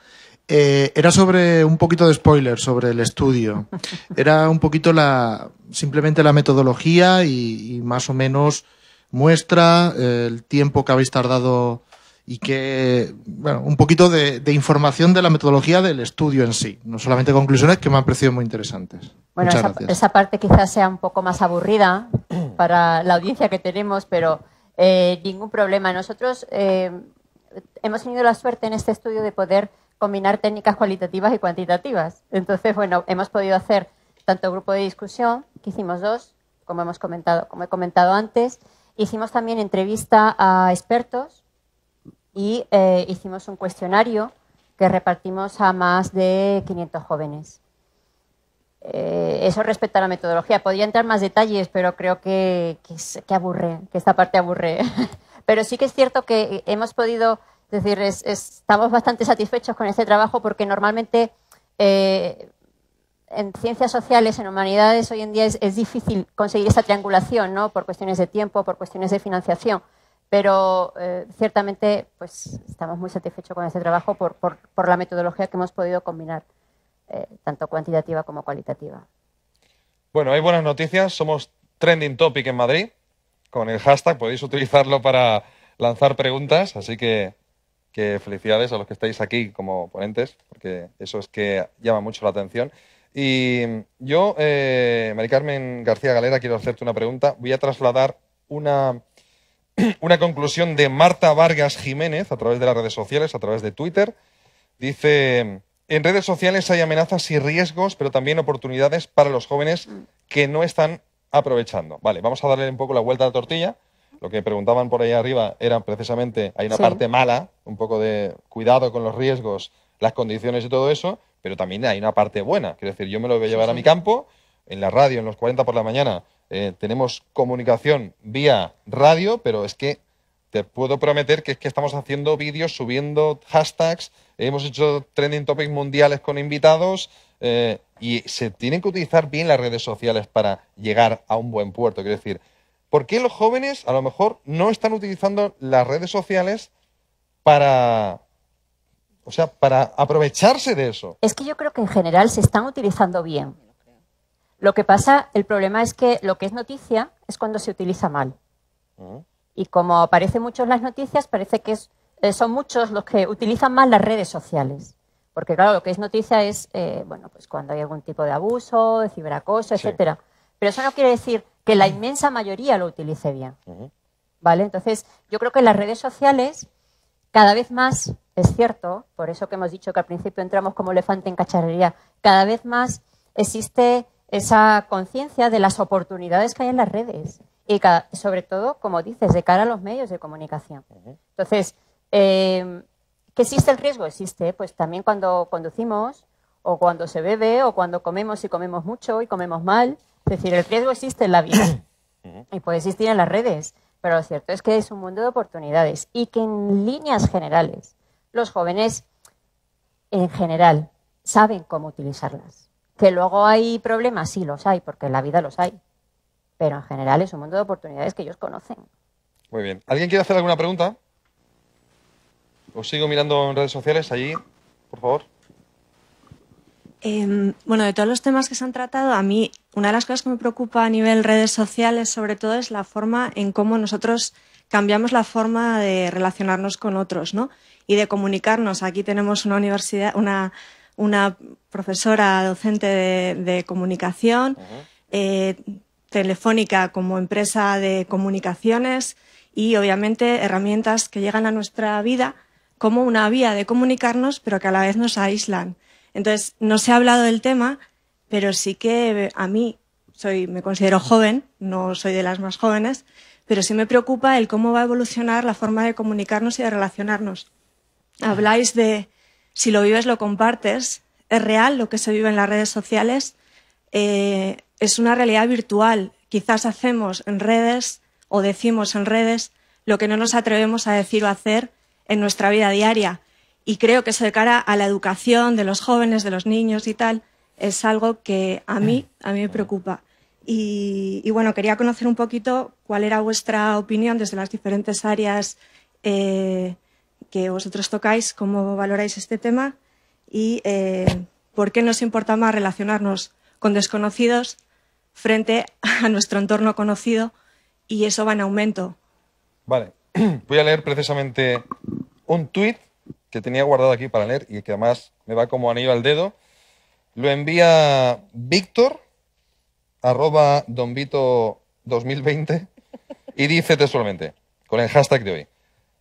Eh, era sobre un poquito de spoiler sobre el estudio. Era un poquito la simplemente la metodología y, más o menos muestra eh, el tiempo que habéis tardado y que, bueno, un poquito de, información de la metodología del estudio en sí, no solamente conclusiones que me han parecido muy interesantes. Bueno, esa, parte quizás sea un poco más aburrida para la audiencia que tenemos, pero eh, ningún problema. Nosotros hemos tenido la suerte en este estudio de poder combinar técnicas cualitativas y cuantitativas. Entonces, bueno, hemos podido hacer tanto grupo de discusión, que hicimos dos, como hemos comentado, como he comentado antes, hicimos también entrevista a expertos y eh, hicimos un cuestionario que repartimos a más de 500 jóvenes. Eh, eso respecto a la metodología. Podría entrar más detalles, pero creo que, que aburre, que esta parte aburre. pero sí que es cierto que hemos podido es decir, estamos bastante satisfechos con este trabajo porque normalmente eh, en ciencias sociales, en humanidades, hoy en día es, difícil conseguir esa triangulación, ¿no? Por cuestiones de tiempo, por cuestiones de financiación. Pero eh, ciertamente, pues estamos muy satisfechos con este trabajo por, la metodología que hemos podido combinar, eh, tanto cuantitativa como cualitativa. Bueno, hay buenas noticias. Somos trending topic en Madrid. Con el hashtag podéis utilizarlo para lanzar preguntas, así que que felicidades a los que estáis aquí como ponentes, porque eso es que llama mucho la atención. Y yo, eh, Mari Carmen García Galera, quiero hacerte una pregunta. Voy a trasladar una, una conclusión de Marta Vargas Jiménez a través de las redes sociales, a través de Twitter. Dice, en redes sociales hay amenazas y riesgos, pero también oportunidades para los jóvenes que no están aprovechando. Vale, vamos a darle un poco la vuelta a la tortilla lo que preguntaban por ahí arriba era precisamente, hay una parte mala, un poco de cuidado con los riesgos, las condiciones y todo eso, pero también hay una parte buena. Quiero decir, yo me lo voy a llevar a mi campo, en la radio, en los 40 por la mañana, eh, tenemos comunicación vía radio, pero es que te puedo prometer que es que estamos haciendo vídeos, subiendo hashtags, hemos hecho trending topics mundiales con invitados eh, y se tienen que utilizar bien las redes sociales para llegar a un buen puerto. Quiero decir, ¿Por qué los jóvenes a lo mejor no están utilizando las redes sociales para, o sea, para aprovecharse de eso? Es que yo creo que en general se están utilizando bien. Lo que pasa, el problema es que lo que es noticia es cuando se utiliza mal. Y como aparecen mucho en las noticias, parece que eh, son muchos los que utilizan mal las redes sociales. Porque claro, lo que es noticia es eh, bueno, pues cuando hay algún tipo de abuso, de ciberacoso, etcétera. Pero eso no quiere decir que la inmensa mayoría lo utilice bien. ¿Vale? Entonces, yo creo que las redes sociales cada vez más, es cierto, por eso que hemos dicho que al principio entramos como elefante en cacharrería, cada vez más existe esa conciencia de las oportunidades que hay en las redes y sobre todo, como dices, de cara a los medios de comunicación. Entonces, eh, ¿que existe el riesgo? Existe, pues también cuando conducimos o cuando se bebe o cuando comemos y comemos mucho y comemos mal es decir, el riesgo existe en la vida y puede existir en las redes, pero lo cierto es que es un mundo de oportunidades y que en líneas generales los jóvenes en general saben cómo utilizarlas. Que luego hay problemas, sí los hay, porque en la vida los hay, pero en general es un mundo de oportunidades que ellos conocen. Muy bien. ¿Alguien quiere hacer alguna pregunta? Os sigo mirando en redes sociales allí, por favor. Em, bueno, de todos los temas que se han tratado, a mí una de las cosas que me preocupa a nivel redes sociales sobre todo es la forma en cómo nosotros cambiamos la forma de relacionarnos con otros, ¿no? Y de comunicarnos. Aquí tenemos una universidad, una, profesora docente de, comunicación, eh, telefónica como empresa de comunicaciones y obviamente herramientas que llegan a nuestra vida como una vía de comunicarnos, pero que a la vez nos aíslan. Entonces, no se ha hablado del tema, pero sí que a mí me considero joven, no soy de las más jóvenes, pero sí me preocupa el cómo va a evolucionar la forma de comunicarnos y de relacionarnos. Habláis de si lo vives, lo compartes. Es real lo que se vive en las redes sociales. Eh, es una realidad virtual. Quizás hacemos en redes o decimos en redes lo que no nos atrevemos a decir o hacer en nuestra vida diaria y creo que eso de cara a la educación de los jóvenes, de los niños y tal, es algo que a mí, a mí me preocupa. Y, bueno, quería conocer un poquito cuál era vuestra opinión desde las diferentes áreas eh, que vosotros tocáis, cómo valoráis este tema y eh, por qué nos importa más relacionarnos con desconocidos frente a nuestro entorno conocido y eso va en aumento. Vale, voy a leer precisamente un tuit que tenía guardado aquí para leer y que además me va como anillo al dedo. Lo envía Víctor, arroba donvito2020, y dice textualmente, con el hashtag de hoy,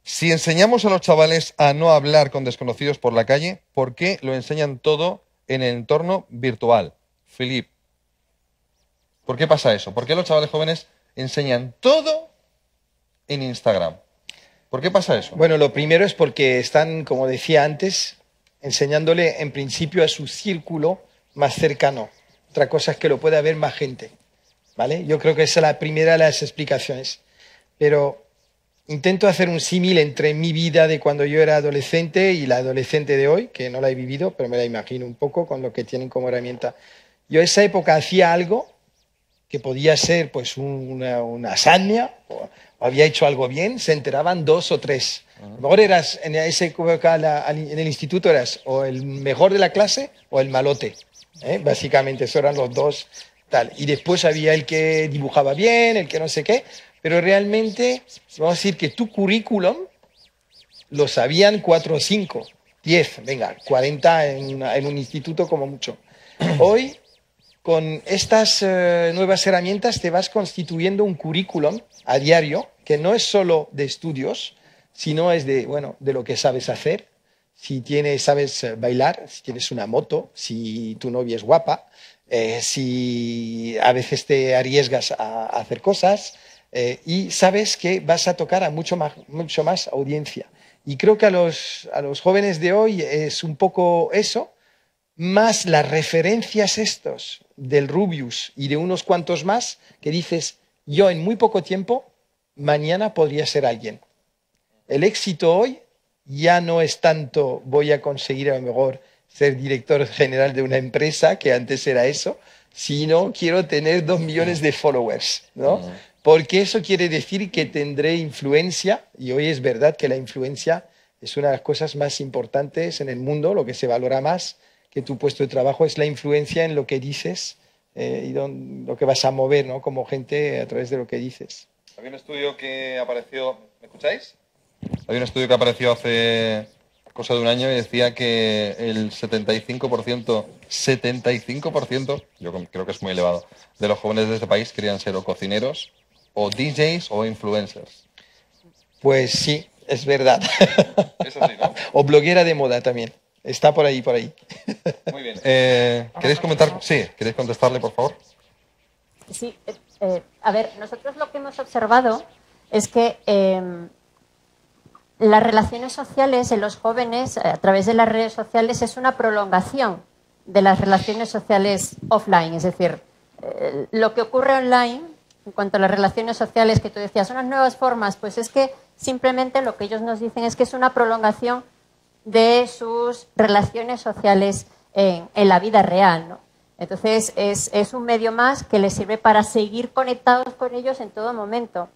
si enseñamos a los chavales a no hablar con desconocidos por la calle, ¿por qué lo enseñan todo en el entorno virtual? Filip, ¿por qué pasa eso? ¿Por qué los chavales jóvenes enseñan todo en Instagram? ¿Por qué pasa eso? Bueno, lo primero es porque están, como decía antes, enseñándole en principio a su círculo más cercano. Otra cosa es que lo pueda ver más gente. ¿Vale? Yo creo que esa es la primera de las explicaciones. Pero intento hacer un símil entre mi vida de cuando yo era adolescente y la adolescente de hoy, que no la he vivido, pero me la imagino un poco con lo que tienen como herramienta. Yo esa época hacía algo que podía ser pues una, una hazaña, o, había hecho algo bien, se enteraban dos o tres. A lo mejor eras en, ese, en el instituto eras o el mejor de la clase o el malote. ¿eh? Básicamente, eso eran los dos. Tal. Y después había el que dibujaba bien, el que no sé qué. Pero realmente, vamos a decir que tu currículum lo sabían cuatro o cinco, diez, venga, cuarenta en, en, un instituto como mucho. Hoy con estas eh, nuevas herramientas te vas constituyendo un currículum a diario que no es solo de estudios, sino es de, de lo que sabes hacer, si tienes, sabes eh, bailar, si tienes una moto, si tu novia es guapa, eh, si a veces te arriesgas a, hacer cosas y sabes que vas a tocar a mucho más, mucho más audiencia. Y creo que a los, a los jóvenes de hoy es un poco eso, más las referencias estos del Rubius y de unos cuantos más que dices, yo en muy poco tiempo, mañana podría ser alguien. El éxito hoy ya no es tanto voy a conseguir a lo mejor ser director general de una empresa, que antes era eso, sino quiero tener dos millones de followers, ¿no? Porque eso quiere decir que tendré influencia, y hoy es verdad que la influencia es una de las cosas más importantes en el mundo, lo que se valora más, que tu puesto de trabajo es la influencia en lo que dices eh, y lo que vas a mover ¿no? como gente a través de lo que dices. Había un estudio que apareció, ¿me escucháis? Había un estudio que apareció hace cosa de un año y decía que el 75%, 75%, yo creo que es muy elevado, de los jóvenes de este país querían ser o cocineros, o DJs o influencers. Pues sí, es verdad. o bloguera de moda también. Está por ahí, por ahí. Muy bien. Eh, ¿Queréis comentar? Sí, ¿queréis contestarle, por favor? Sí, eh, a ver, nosotros lo que hemos observado es que em, las relaciones sociales en los jóvenes eh, a través de las redes sociales es una prolongación de las relaciones sociales offline, es decir, lo que ocurre online en cuanto a las relaciones sociales que tú decías, son las nuevas formas, pues es que simplemente lo que ellos nos dicen es que es una prolongación de sus relaciones sociales en, la vida real. ¿no? Entonces, es, un medio más que les sirve para seguir conectados con ellos en todo momento.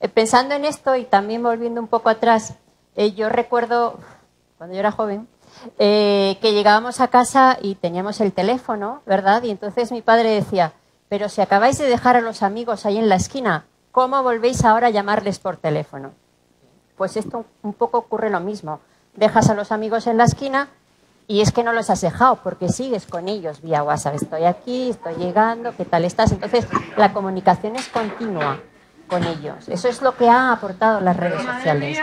Eh, pensando en esto y también volviendo un poco atrás, eh, yo recuerdo, cuando yo era joven, eh, que llegábamos a casa y teníamos el teléfono, ¿verdad? Y entonces mi padre decía, pero si acabáis de dejar a los amigos ahí en la esquina, ¿cómo volvéis ahora a llamarles por teléfono? Pues esto un poco ocurre lo mismo dejas a los amigos en la esquina y es que no los has dejado porque sigues con ellos vía WhatsApp. Estoy aquí, estoy llegando, ¿qué tal estás? Entonces, la comunicación es continua con ellos. Eso es lo que ha aportado las redes sociales.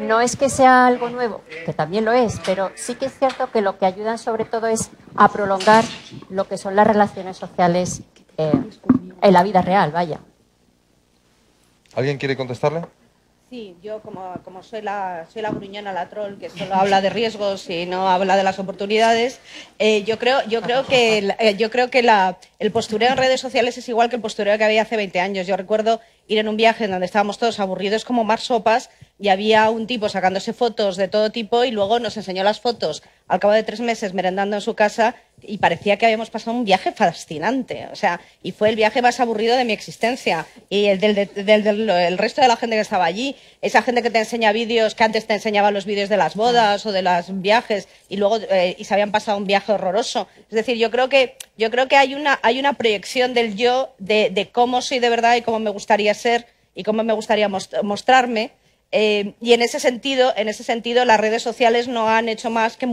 No es que sea algo nuevo, que también lo es, pero sí que es cierto que lo que ayudan sobre todo es a prolongar lo que son las relaciones sociales eh, en la vida real, vaya. ¿Alguien quiere contestarle? Sí, yo como, como soy, la, soy la gruñona, la troll, que solo habla de riesgos y no habla de las oportunidades, eh, yo, creo, yo creo que, el, eh, yo creo que el postureo en redes sociales es igual que el postureo que había hace 20 años. Yo recuerdo ir en un viaje en donde estábamos todos aburridos como mar sopas y había un tipo sacándose fotos de todo tipo y luego nos enseñó las fotos al cabo de tres meses merendando en su casa y parecía que habíamos pasado un viaje fascinante. O sea, y fue el viaje más aburrido de mi existencia y el del, del, resto de la gente que estaba allí. Esa gente que te enseña vídeos, que antes te enseñaba los vídeos de las bodas o de los viajes y luego eh, y se habían pasado un viaje horroroso. Es decir, yo creo que, yo creo que hay, una, hay una proyección del yo de, de cómo soy de verdad y cómo me gustaría ser y cómo me gustaría mostrarme eh, y en ese, sentido, en ese sentido, las redes sociales no han hecho más que,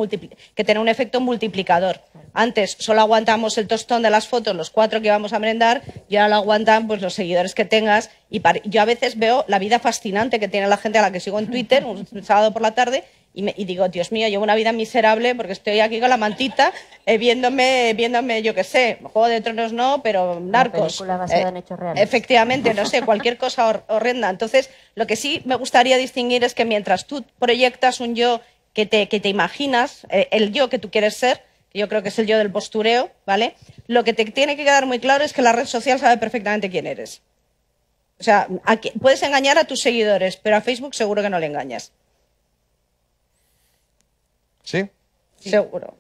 que, tener un efecto multiplicador. Antes solo aguantamos el tostón de las fotos, los cuatro que vamos a merendar, y ahora lo aguantan pues, los seguidores que tengas. Y yo a veces veo la vida fascinante que tiene la gente a la que sigo en Twitter, un sábado por la tarde, y, digo, Dios mío, llevo una vida miserable porque estoy aquí con la mantita eh, viéndome, viéndome, yo qué sé, Juego de Tronos no, pero Narcos. Eh, efectivamente, no sé, cualquier cosa horrenda. Entonces, lo que sí me gustaría distinguir es que mientras tú proyectas un yo que te, imaginas, eh, el yo que tú quieres ser, yo creo que es el yo del postureo, ¿vale? Lo que te tiene que quedar muy claro es que la red social sabe perfectamente quién eres. O sea, puedes engañar a tus seguidores, pero a Facebook seguro que no le engañas. ¿Sí? Seguro.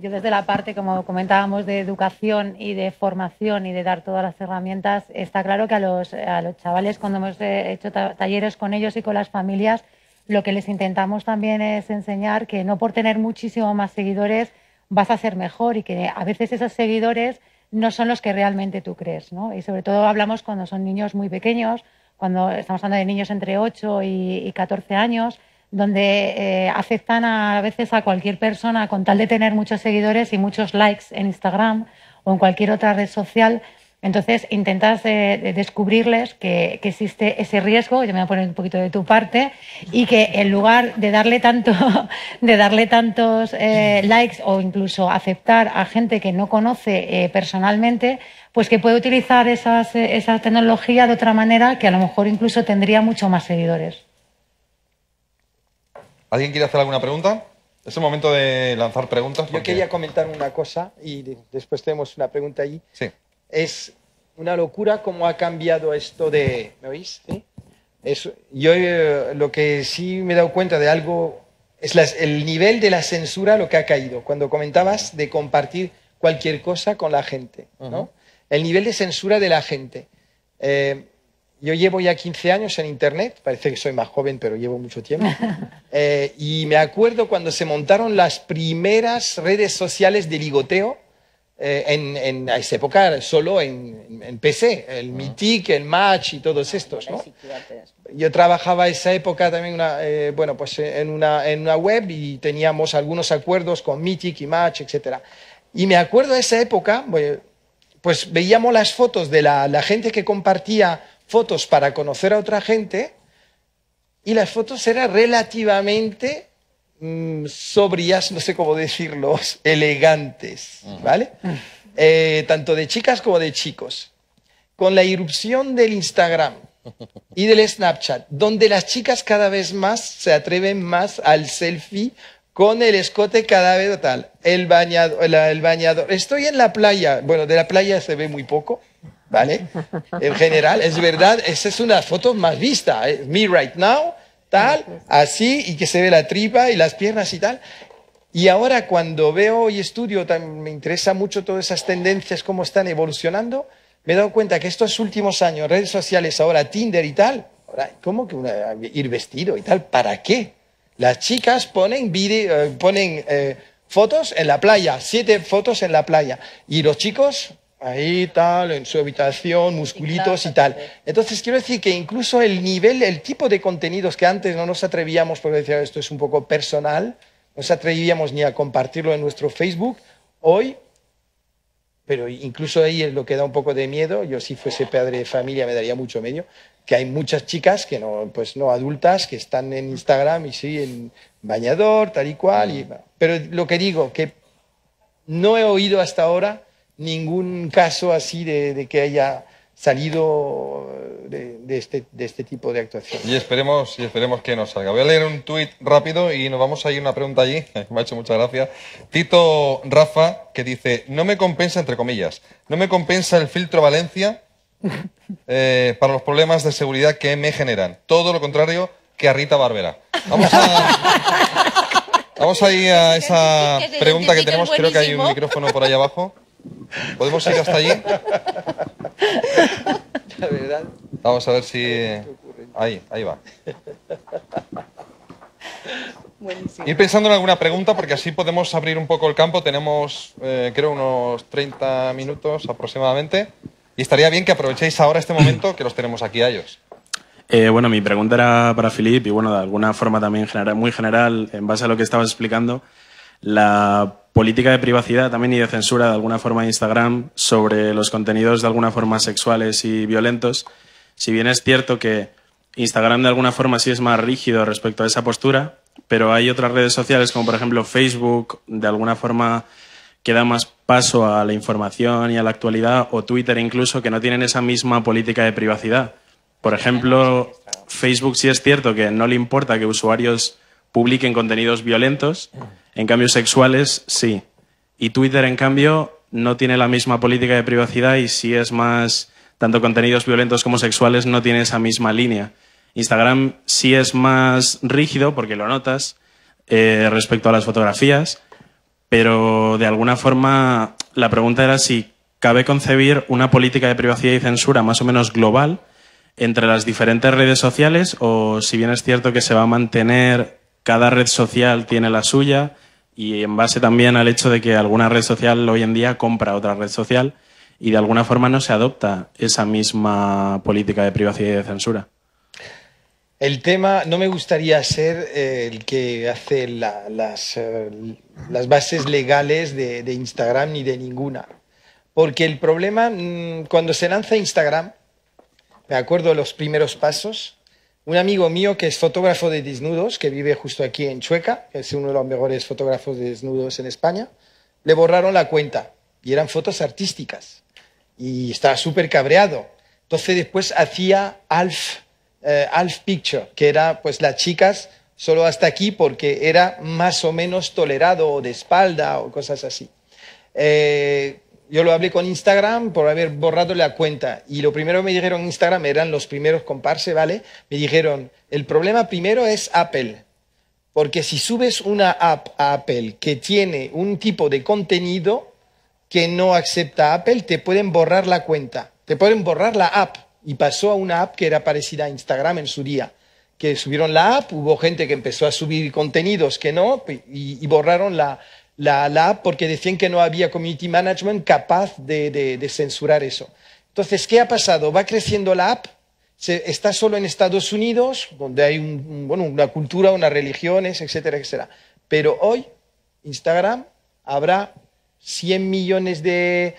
yo desde la parte, como comentábamos, de educación y de formación y de dar todas las herramientas, está claro que a los, a los chavales, cuando hemos eh, hecho talleres con ellos y con las familias, lo que les intentamos también es enseñar que no por tener muchísimo más seguidores vas a ser mejor y que a veces esos seguidores no son los que realmente tú crees. ¿no? Y sobre todo hablamos cuando son niños muy pequeños, cuando estamos hablando de niños entre 8 y 14 años donde eh, aceptan afectan a, veces a cualquier persona con tal de tener muchos seguidores y muchos likes en Instagram o en cualquier otra red social. Entonces intentas eh, descubrirles que, existe ese riesgo, yo me voy a poner un poquito de tu parte, y que en lugar de darle, tantos eh, likes o incluso aceptar a gente que no conoce personalmente, pues que puede utilizar esas, esa tecnología de otra manera que a lo mejor incluso tendría mucho más seguidores. ¿Alguien quiere hacer alguna pregunta? Es el momento de lanzar preguntas. Yo quería comentar una cosa y después tenemos una pregunta allí. Sí. Es una locura cómo ha cambiado esto de... ¿Me oís? ¿Sí? yo eh, lo que sí me he dado cuenta de algo es el nivel de la censura lo que ha caído. Cuando comentabas de compartir cualquier cosa con la gente, ¿no? El nivel de censura de la gente. Eh, yo llevo ya 15 años en Internet, parece que soy más joven, pero llevo mucho tiempo. Eh, y me acuerdo cuando se montaron las primeras redes sociales de ligoteo, eh, en, esa época solo en, PC, el uh el Match y todos ah, estos. ¿no? Yo trabajaba esa época también una, eh, bueno, pues en, una, web y teníamos algunos acuerdos con Mythic y Match, etc. Y me acuerdo de esa época, pues veíamos las fotos de la, la gente que compartía fotos para conocer a otra gente y las fotos eran relativamente mm, sobrias, no sé cómo decirlos, elegantes, ¿vale? Eh, tanto de chicas como de chicos. Con la irrupción del Instagram y del Snapchat, donde las chicas cada vez más se atreven más al selfie con el escote cada vez tal, el bañado, el, el bañador. Estoy en la playa, bueno, de la playa se ve muy poco, ¿vale? En general, es verdad, esa es una foto más vista, ¿eh? me right now, tal, así, y que se ve la tripa y las piernas y tal. Y ahora cuando veo y estudio, me interesa mucho todas esas tendencias, cómo están evolucionando, me he dado cuenta que estos últimos años, redes sociales, ahora Tinder y tal, ¿cómo que ir vestido y tal? ¿Para qué? Las chicas ponen, video, eh, ponen eh, fotos en la playa, siete fotos en la playa, y los chicos ahí tal, en su habitación, musculitos y tal. Entonces quiero decir que incluso el nivel, el tipo de contenidos que antes no nos atrevíamos, porque decía ah, esto es un poco personal, no nos atrevíamos ni a compartirlo en nuestro Facebook, hoy, pero incluso ahí es lo que da un poco de miedo, yo si fuese padre de familia me daría mucho medio, que hay muchas chicas que no, pues no adultas, que están en Instagram y sí, en bañador, tal y cual, y, mm. pero lo que digo, que no he oído hasta ahora, ningún caso así de, que haya salido eh, este, de, este, tipo de actuación. Y esperemos, y esperemos que nos salga. Voy a leer un tuit rápido y nos vamos a ir una pregunta allí, me ha hecho mucha gracia. Tito Rafa, que dice, no me compensa, entre comillas, no me compensa el filtro Valencia eh, para los problemas de seguridad que me generan. Todo lo contrario que a Rita Barbera. Vamos a... Vamos a esa pregunta que tenemos, creo que hay un micrófono por ahí abajo. ¿Podemos ir hasta allí? La verdad. Vamos a ver si. Ahí, ahí va. Buenísimo. Ir pensando en alguna pregunta porque así podemos abrir un poco el campo. Tenemos, eh, creo, unos 30 minutos aproximadamente. Y estaría bien que aprovechéis ahora este momento que los tenemos aquí a ellos. Eh, bueno, mi pregunta era para Filip y bueno, de alguna forma también general, muy general, en base a lo que estabas explicando, la política de privacidad también y de censura de alguna forma de Instagram sobre los contenidos de alguna forma sexuales y violentos. Si bien es cierto que Instagram de alguna forma sí es más rígido respecto a esa postura, pero hay otras redes sociales como por ejemplo Facebook, de alguna forma que da más paso a la información y a la actualidad, o Twitter incluso, que no tienen esa misma política de privacidad. Por ejemplo, Facebook sí es cierto que no le importa que usuarios publiquen contenidos violentos, en cambio, sexuales sí. Y Twitter, en cambio, no tiene la misma política de privacidad y si es más, tanto contenidos violentos como sexuales no tiene esa misma línea. Instagram sí es más rígido, porque lo notas, eh, respecto a las fotografías, pero de alguna forma la pregunta era si cabe concebir una política de privacidad y censura más o menos global entre las diferentes redes sociales o si bien es cierto que se va a mantener cada red social tiene la suya y en base también al hecho de que alguna red social hoy en día compra otra red social y de alguna forma no se adopta esa misma política de privacidad y de censura. El tema, no me gustaría ser eh, el que hace eh, las, bases legales de, Instagram ni de ninguna. Porque el problema, mm, cuando se lanza Instagram, me acuerdo los primeros pasos, un amigo mío que es fotógrafo de desnudos, que vive justo aquí en Chueca, que es uno de los mejores fotógrafos de desnudos en España, le borraron la cuenta y eran fotos artísticas. Y estaba súper cabreado. Entonces después hacía Alf, eh, Picture, que era pues las chicas solo hasta aquí porque era más o menos tolerado o de espalda o cosas así. Eh, yo lo hablé con Instagram por haber borrado la cuenta y lo primero que me dijeron en Instagram eran los primeros comparse, ¿vale? Me dijeron, el problema primero es Apple, porque si subes una app a Apple que tiene un tipo de contenido que no acepta Apple, te pueden borrar la cuenta, te pueden borrar la app. Y pasó a una app que era parecida a Instagram en su día, que subieron la app, hubo gente que empezó a subir contenidos que no y, y borraron la, la, app porque decían que no había community management capaz de, censurar eso. Entonces, ¿qué ha pasado? Va creciendo la app, está solo en Estados Unidos, donde hay una cultura, unas religiones, etcétera, etcétera. Pero hoy, Instagram habrá 100 millones de,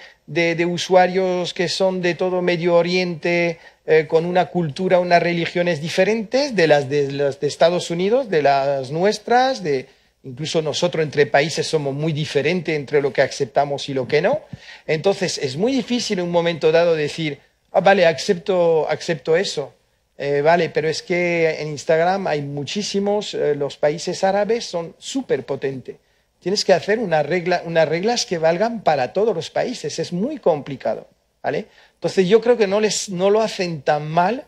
usuarios que son de todo Medio Oriente, eh, con una cultura, unas religiones diferentes de, las de Estados Unidos, de las nuestras, de, Incluso nosotros entre países somos muy diferentes entre lo que aceptamos y lo que no. Entonces es muy difícil en un momento dado decir, ah, vale, acepto, acepto eso. Eh, vale, pero es que en Instagram hay muchísimos, eh, los países árabes son súper potentes. Tienes que hacer unas reglas que valgan para todos los países. Es muy complicado. ¿vale? Entonces yo creo que no, les, no lo hacen tan mal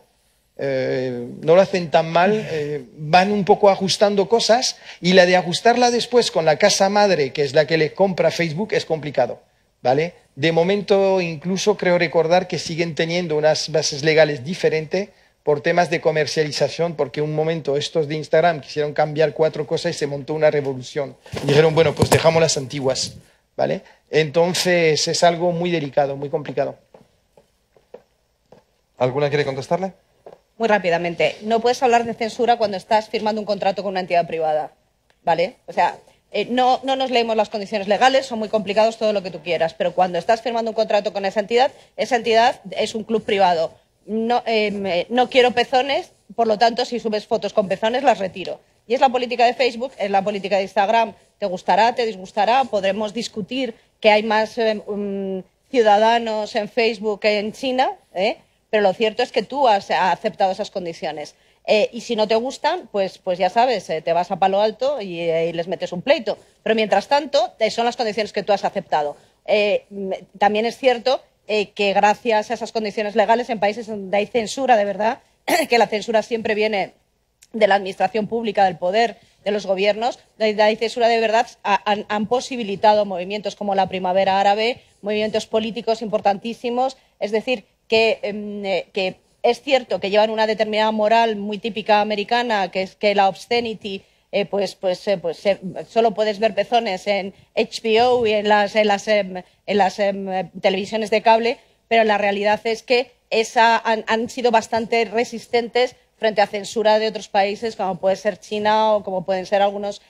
eh, no lo hacen tan mal, eh, van un poco ajustando cosas y la de ajustarla después con la casa madre, que es la que le compra Facebook, es complicado, ¿vale? De momento incluso creo recordar que siguen teniendo unas bases legales diferentes por temas de comercialización, porque un momento estos de Instagram quisieron cambiar cuatro cosas y se montó una revolución. Dijeron, bueno, pues dejamos las antiguas, ¿vale? Entonces es algo muy delicado, muy complicado. ¿Alguna quiere contestarle? muy rápidamente. No puedes hablar de censura cuando estás firmando un contrato con una entidad privada, ¿vale? O sea, eh, no, nos leemos las condiciones legales, son muy complicados, todo lo que tú quieras, pero cuando estás firmando un contrato con esa entidad, esa entidad es un club privado. Em, eh, no, quiero pezones, por lo tanto, si subes fotos con pezones, las retiro. Y es la política de Facebook, es la política de Instagram. Te gustará, te disgustará, podremos discutir que hay más em, mm, ciudadanos en Facebook que en China, ¿eh? pero lo cierto es que tú has aceptado esas condiciones. Eh, y si no te gustan, pues, pues ya sabes, eh, te vas a palo alto eh, y, les metes un pleito. Pero mientras tanto, son las condiciones que tú has aceptado. Mm, también es cierto que gracias a esas condiciones legales en países donde hay censura de verdad, que la censura siempre viene de la administración pública, del poder, de los gobiernos, donde hay censura de verdad, han, han posibilitado movimientos como la primavera árabe, movimientos políticos importantísimos. Es decir, Em, eh, que, es cierto que llevan una determinada moral muy típica americana, que es que la obscenity, eh, pues, pues, eh, pues solo puedes ver pezones en HBO y en las, en em, en las em, televisiones de cable, pero la realidad es que esa han, sido bastante resistentes frente a censura de otros países, como puede ser China o como pueden ser algunos,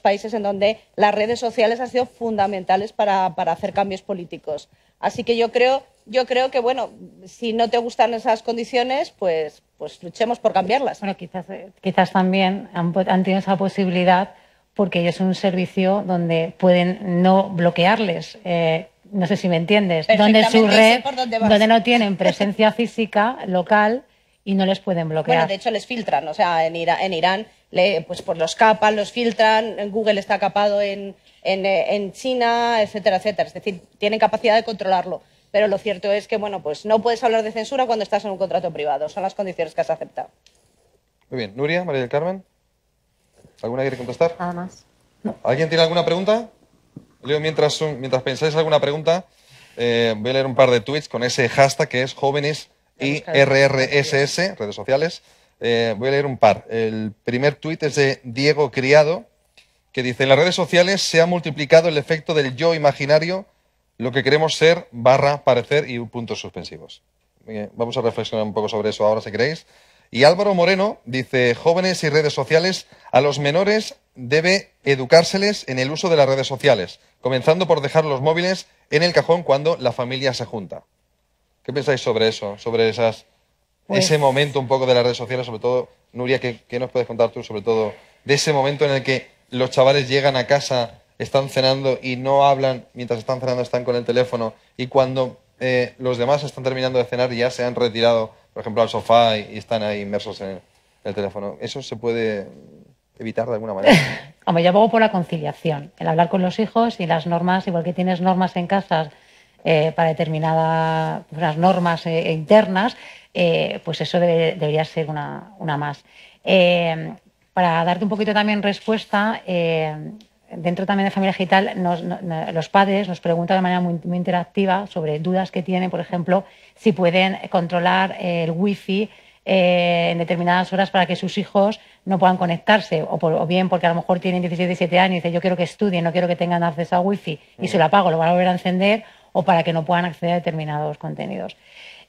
países en donde las redes sociales han sido fundamentales para hacer cambios políticos. Así que yo creo yo creo que, bueno, si no te gustan esas condiciones, pues, pues luchemos por cambiarlas. Bueno, quizás, eh, también han, tenido esa posibilidad porque es un servicio donde pueden no bloquearles. Eh, no sé si me entiendes, donde su red, donde, no tienen presencia física local y no les pueden bloquear. Bueno, de hecho les filtran, o sea, en, Irán le, pues, los capan, los filtran, Google está capado eh, en China, etcétera, etcétera. Es decir, tienen capacidad de controlarlo pero lo cierto es que, bueno, pues no puedes hablar de censura cuando estás en un contrato privado. Son las condiciones que has aceptado. Muy bien. Nuria, María del Carmen, ¿alguna quiere contestar? Nada más. ¿Alguien tiene alguna pregunta? Leo, mientras, mientras pensáis alguna pregunta, eh, voy a leer un par de tweets con ese hashtag que es jóvenes y RRSS, redes sociales. Eh, voy a leer un par. El primer tweet es de Diego Criado, que dice, en las redes sociales se ha multiplicado el efecto del yo imaginario lo que queremos ser, barra, parecer y puntos suspensivos. vamos a reflexionar un poco sobre eso ahora, si queréis. Y Álvaro Moreno dice, jóvenes y redes sociales, a los menores debe educárseles en el uso de las redes sociales, comenzando por dejar los móviles en el cajón cuando la familia se junta. ¿Qué pensáis sobre eso, sobre esas, pues ese momento un poco de las redes sociales, sobre todo, Nuria, ¿qué nos puedes contar tú sobre todo de ese momento en el que los chavales llegan a casa están cenando y no hablan, mientras están cenando están con el teléfono y cuando eh, los demás están terminando de cenar ya se han retirado, por ejemplo, al sofá y, están ahí inmersos en el, teléfono. ¿Eso se puede evitar de alguna manera? Hombre, yo abogo por la conciliación, el hablar con los hijos y las normas, igual que tienes normas en casa eh, para determinadas normas eh, e internas, pues eso debería ser una, una más. para darte un poquito también respuesta, dentro también de Familia Digital, los padres nos preguntan de manera muy, interactiva sobre dudas que tienen, por ejemplo, si pueden controlar el wifi eh, en determinadas horas para que sus hijos no puedan conectarse, o, bien porque a lo mejor tienen 17 años y dicen yo quiero que estudien, no quiero que tengan acceso a wifi y se lo apago, lo van a volver a encender, o para que no puedan acceder a determinados contenidos.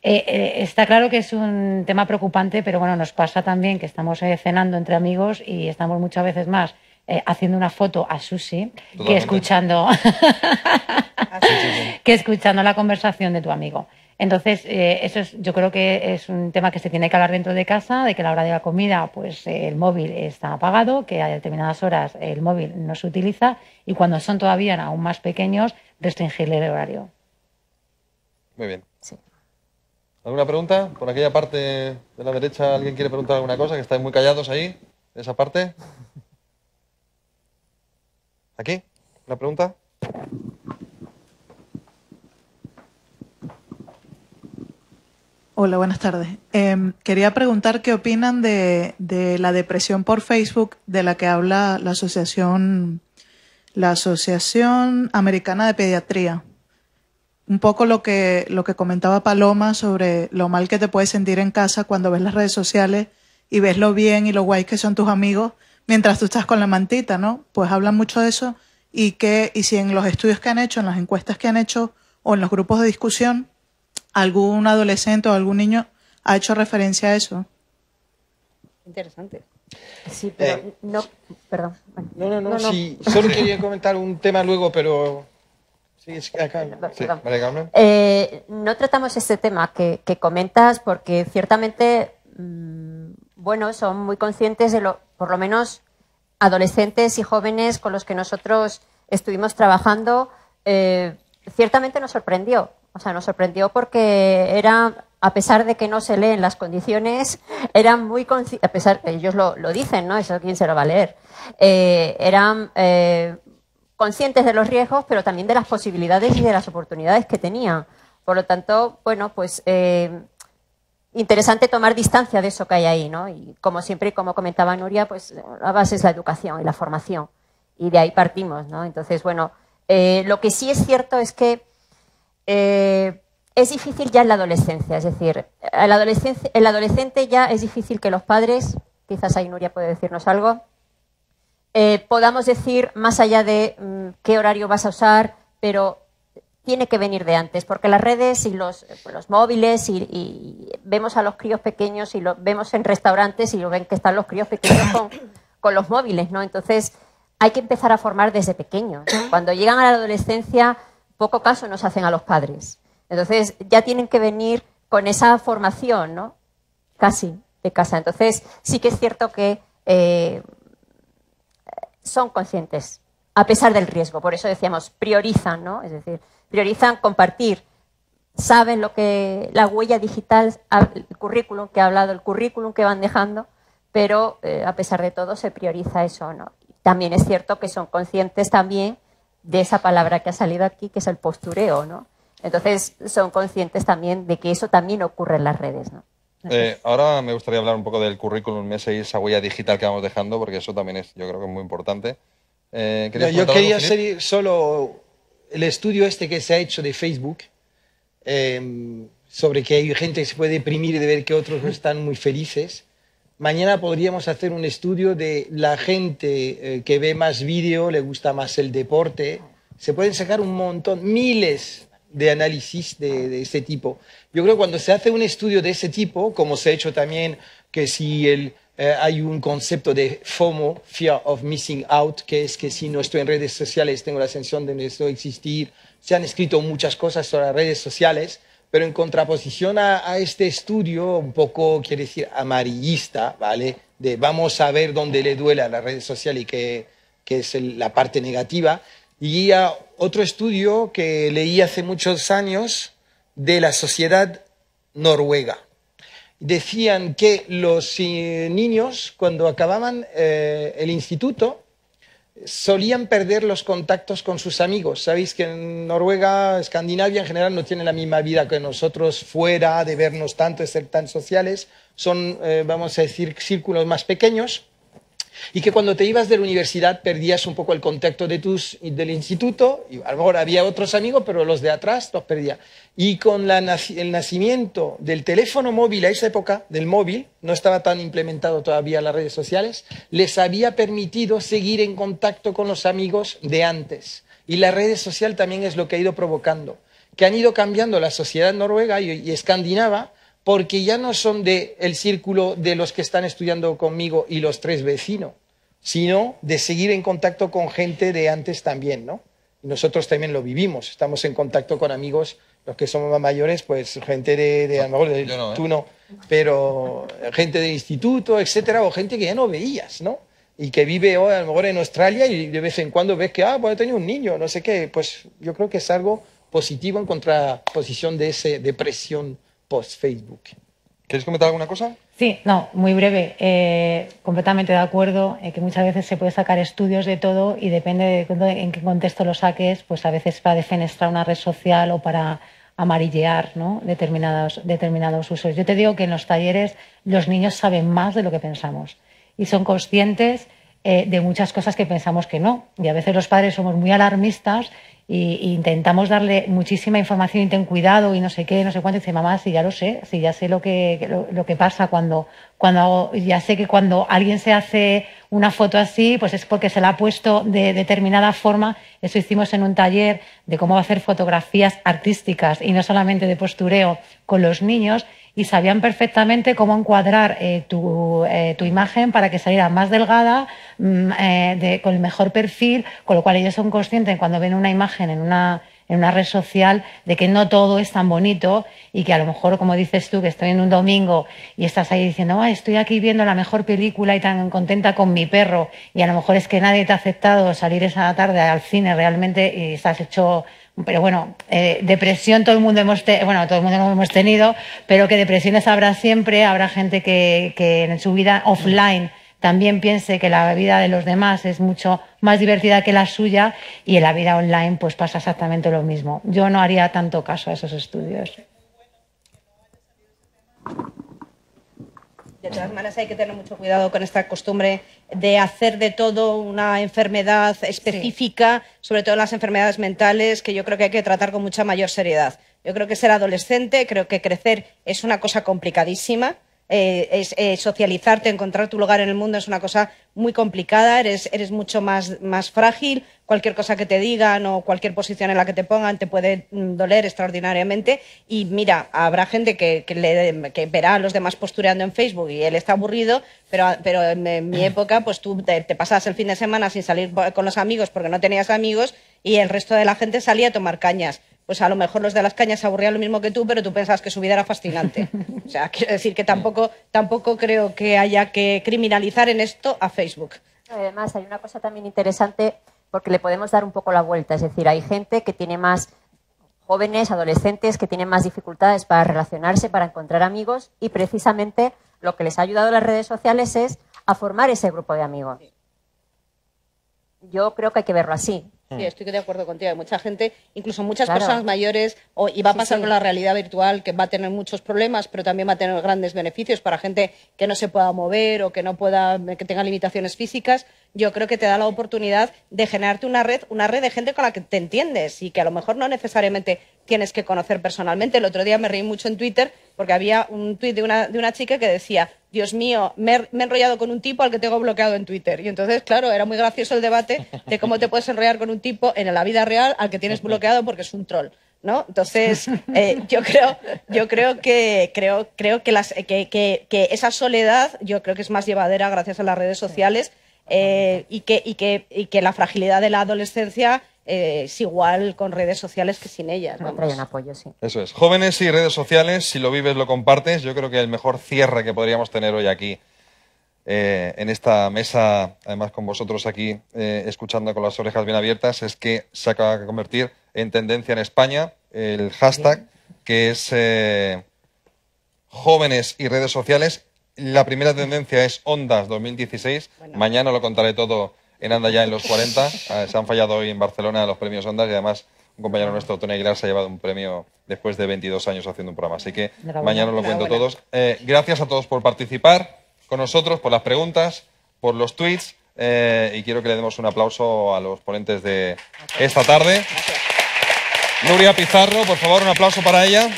Eh, eh, está claro que es un tema preocupante, pero bueno, nos pasa también que estamos cenando entre amigos y estamos muchas veces más eh, haciendo una foto a Susi que escuchando, que escuchando la conversación de tu amigo. Entonces, eh, eso yo creo que es un tema que se tiene que hablar dentro de casa, de que a la hora de la comida, pues eh, el móvil está apagado, que a determinadas horas el móvil no se utiliza y cuando son todavía aún más pequeños, restringirle el horario. Muy bien. Sí. ¿Alguna pregunta? Por aquella parte de la derecha, ¿alguien quiere preguntar alguna cosa? Que estáis muy callados ahí, esa parte. ¿Aquí? la pregunta? Hola, buenas tardes. Em, quería preguntar qué opinan de, de, la depresión por Facebook de la que habla la asociación, la asociación americana de pediatría. Un poco lo que lo que comentaba Paloma sobre lo mal que te puedes sentir en casa cuando ves las redes sociales y ves lo bien y lo guay que son tus amigos mientras tú estás con la mantita, ¿no? Pues hablan mucho de eso y que y si en los estudios que han hecho, en las encuestas que han hecho o en los grupos de discusión algún adolescente o algún niño ha hecho referencia a eso. Interesante. Sí, pero eh, no, perdón. no, no, no, sí, solo quería comentar un tema luego, pero Sí, es que acá, sí, eh, no tratamos este tema que, comentas porque ciertamente mm, bueno, son muy conscientes de lo, por lo menos adolescentes y jóvenes con los que nosotros estuvimos trabajando, eh, ciertamente nos sorprendió. O sea, nos sorprendió porque era, a pesar de que no se leen las condiciones, eran muy conscientes, a pesar que ellos lo, dicen, ¿no? Eso quién se lo va a leer. Eh, eran eh, conscientes de los riesgos, pero también de las posibilidades y de las oportunidades que tenían. Por lo tanto, bueno, pues interesante tomar distancia de eso que hay ahí, ¿no? Y como siempre, como comentaba Nuria, pues la base es la educación y la formación. Y de ahí partimos, ¿no? Entonces, bueno, eh, lo que sí es cierto es que eh, es difícil ya en la adolescencia. Es decir, el, adolescente, el adolescente ya es difícil que los padres, quizás ahí Nuria puede decirnos algo, eh, podamos decir más allá de mm, qué horario vas a usar, pero tiene que venir de antes, porque las redes y los, pues, móviles y, vemos a los críos pequeños y los vemos en restaurantes y lo ven que están los críos pequeños con, los móviles, ¿no? Entonces hay que empezar a formar desde pequeños. Cuando llegan a la adolescencia, poco caso nos hacen a los padres. Entonces ya tienen que venir con esa formación, ¿no? Casi de casa. Entonces sí que es cierto que eh, son conscientes, a pesar del riesgo. Por eso decíamos, priorizan, ¿no? Es decir, priorizan compartir, saben lo que la huella digital, ah, el currículum que ha hablado, el currículum que van dejando, pero eh, a pesar de todo se prioriza eso, ¿no? También es cierto que son conscientes también de esa palabra que ha salido aquí, que es el postureo, ¿no? Entonces son conscientes también de que eso también ocurre en las redes, ¿no? Eh, ahora me gustaría hablar un poco del currículum ese y esa huella digital que vamos dejando, porque eso también es, yo creo que es muy importante. Eh, yo quería ser solo el estudio este que se ha hecho de Facebook, em, sobre que hay gente que se puede deprimir de ver que otros no están muy felices, mañana podríamos hacer un estudio de la gente eh, que ve más vídeo, le gusta más el deporte. Se pueden sacar un montón, miles de análisis de, ese tipo. Yo creo que cuando se hace un estudio de ese tipo, como se ha hecho también que si el eh, hay un concepto de FOMO, Fear of Missing Out, que es que si no estoy en redes sociales tengo la sensación de no existir. Se han escrito muchas cosas sobre las redes sociales, pero en contraposición a, este estudio, un poco, quiere decir, amarillista, ¿vale? De vamos a ver dónde le duele a las redes sociales y qué, es la parte negativa. Y a otro estudio que leí hace muchos años de la sociedad noruega decían que los eh, niños, cuando acababan eh, el instituto, solían perder los contactos con sus amigos. Sabéis que en Noruega, Escandinavia en general, no tienen la misma vida que nosotros fuera de vernos tanto, de ser tan sociales. Son, eh, vamos a decir, círculos más pequeños y que cuando te ibas de la universidad perdías un poco el contacto de tus, del instituto, y a lo mejor había otros amigos, pero los de atrás los perdía. Y con el nacimiento del teléfono móvil a esa época, del móvil, no estaba tan implementado todavía las redes sociales, les había permitido seguir en contacto con los amigos de antes. Y la red social también es lo que ha ido provocando, que han ido cambiando la sociedad noruega y escandinava porque ya no son del círculo de los que están estudiando conmigo y los tres vecinos, sino de seguir en contacto con gente de antes también, ¿no? nosotros también lo vivimos, estamos en contacto con amigos, los que somos más mayores, pues gente de, a lo mejor de, ¿eh? tú no, pero gente del instituto, etcétera, o gente que ya no veías, ¿no? y que vive hoy a lo mejor en Australia y de vez en cuando ves que, ah, pues he tenido un niño, no sé qué, pues yo creo que es algo positivo en contraposición de esa depresión post-Facebook. ¿Quieres comentar alguna cosa? Sí, no, muy breve. Eh, completamente de acuerdo en eh, que muchas veces se puede sacar estudios de todo y depende de en qué contexto lo saques, pues a veces para defenestrar una red social o para amarillear determinados, determinados usos. Yo te digo que en los talleres los niños saben más de lo que pensamos y son conscientes eh, de muchas cosas que pensamos que no. Y a veces los padres somos muy alarmistas y, intentamos darle muchísima información y ten cuidado y no sé qué, no sé cuánto. dice, mamá, si ya lo sé, si ya sé lo que, lo, que pasa cuando, cuando ya sé que cuando alguien se hace una foto así, pues es porque se la ha puesto de determinada forma. Eso hicimos en un taller de cómo hacer fotografías artísticas y no solamente de postureo con los niños y sabían perfectamente cómo encuadrar eh, eh, tu, imagen para que saliera más delgada, mm, eh, con el mejor perfil, con lo cual ellos son conscientes cuando ven una imagen en una, en una red social de que no todo es tan bonito y que a lo mejor, como dices tú, que estoy en un domingo y estás ahí diciendo, estoy aquí viendo la mejor película y tan contenta con mi perro y a lo mejor es que nadie te ha aceptado salir esa tarde al cine realmente y estás hecho pero bueno, eh, depresión todo el mundo hemos bueno, todo el mundo hemos tenido, pero que depresiones habrá siempre, habrá gente que, que, en su vida offline también piense que la vida de los demás es mucho más divertida que la suya y en la vida online pues pasa exactamente lo mismo. Yo no haría tanto caso a esos estudios. De todas maneras, hay que tener mucho cuidado con esta costumbre de hacer de todo una enfermedad específica, sobre todo las enfermedades mentales, que yo creo que hay que tratar con mucha mayor seriedad. Yo creo que ser adolescente, creo que crecer es una cosa complicadísima eh, es, eh, socializarte, encontrar tu lugar en el mundo es una cosa muy complicada, eres, mucho más, frágil, cualquier cosa que te digan o cualquier posición en la que te pongan te puede mm, doler extraordinariamente y mira, habrá gente que, que, verá a los demás postureando en Facebook y él está aburrido, pero, en mi época pues tú te pasabas el fin de semana sin salir con los amigos porque no tenías amigos y el resto de la gente salía a tomar cañas pues a lo mejor los de las cañas aburrían lo mismo que tú, pero tú pensabas que su vida era fascinante. O sea, quiero decir que tampoco, tampoco creo que haya que criminalizar en esto a Facebook. Además, hay una cosa también interesante porque le podemos dar un poco la vuelta. Es decir, hay gente que tiene más jóvenes, adolescentes, que tienen más dificultades para relacionarse, para encontrar amigos y precisamente lo que les ha ayudado las redes sociales es a formar ese grupo de amigos. Yo creo que hay que verlo así. Sí, mm. estoy de acuerdo contigo. Hay mucha gente, incluso muchas personas mayores, y va a pasar con la realidad virtual, que va a tener muchos problemas, pero también va a tener grandes beneficios para gente que no se pueda mover o que no pueda, que tenga limitaciones físicas yo creo que te da la oportunidad de generarte una red, una red de gente con la que te entiendes y que a lo mejor no necesariamente tienes que conocer personalmente. El otro día me reí mucho en Twitter porque había un tuit de una, chica que decía, Dios mío, me, he enrollado con un tipo al que tengo bloqueado en Twitter. Y entonces, claro, era muy gracioso el debate de cómo te puedes enrollar con un tipo en la vida real al que tienes bloqueado porque es un troll. ¿No? Entonces, eh, yo creo, yo creo que creo, que, esa soledad yo creo que es más llevadera gracias a las redes sociales. Eh, y, que, y, que, que la fragilidad de la adolescencia eh, es igual con redes sociales que sin ellas. apoyo, sí. Eso es. Jóvenes y redes sociales, si lo vives, lo compartes. Yo creo que el mejor cierre que podríamos tener hoy aquí, eh, en esta mesa, además con vosotros aquí, escuchando con las orejas bien abiertas, es que se acaba de convertir en tendencia en España el hashtag que es jóvenes y redes sociales la primera tendencia es Ondas 2016. Mañana lo contaré todo en Anda ya en los 40. Ah, se han fallado hoy en Barcelona los premios Ondas y además un compañero nuestro, Tony Aguilar, se ha llevado un premio después de 22 años haciendo un programa. Así que mañana lo cuento todos. Eh, gracias a todos por participar con nosotros, por las preguntas, por los tweets eh, y quiero que le demos un aplauso a los ponentes de esta tarde. Nuria Pizarro, por favor, un aplauso para ella.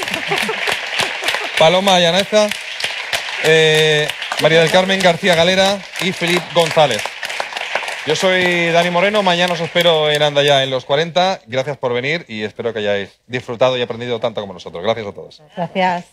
Paloma Llaneza. Eh, María del Carmen García Galera y Felipe González. Yo soy Dani Moreno, mañana os espero en Anda ya en los 40. Gracias por venir y espero que hayáis disfrutado y aprendido tanto como nosotros. Gracias a todos. Gracias.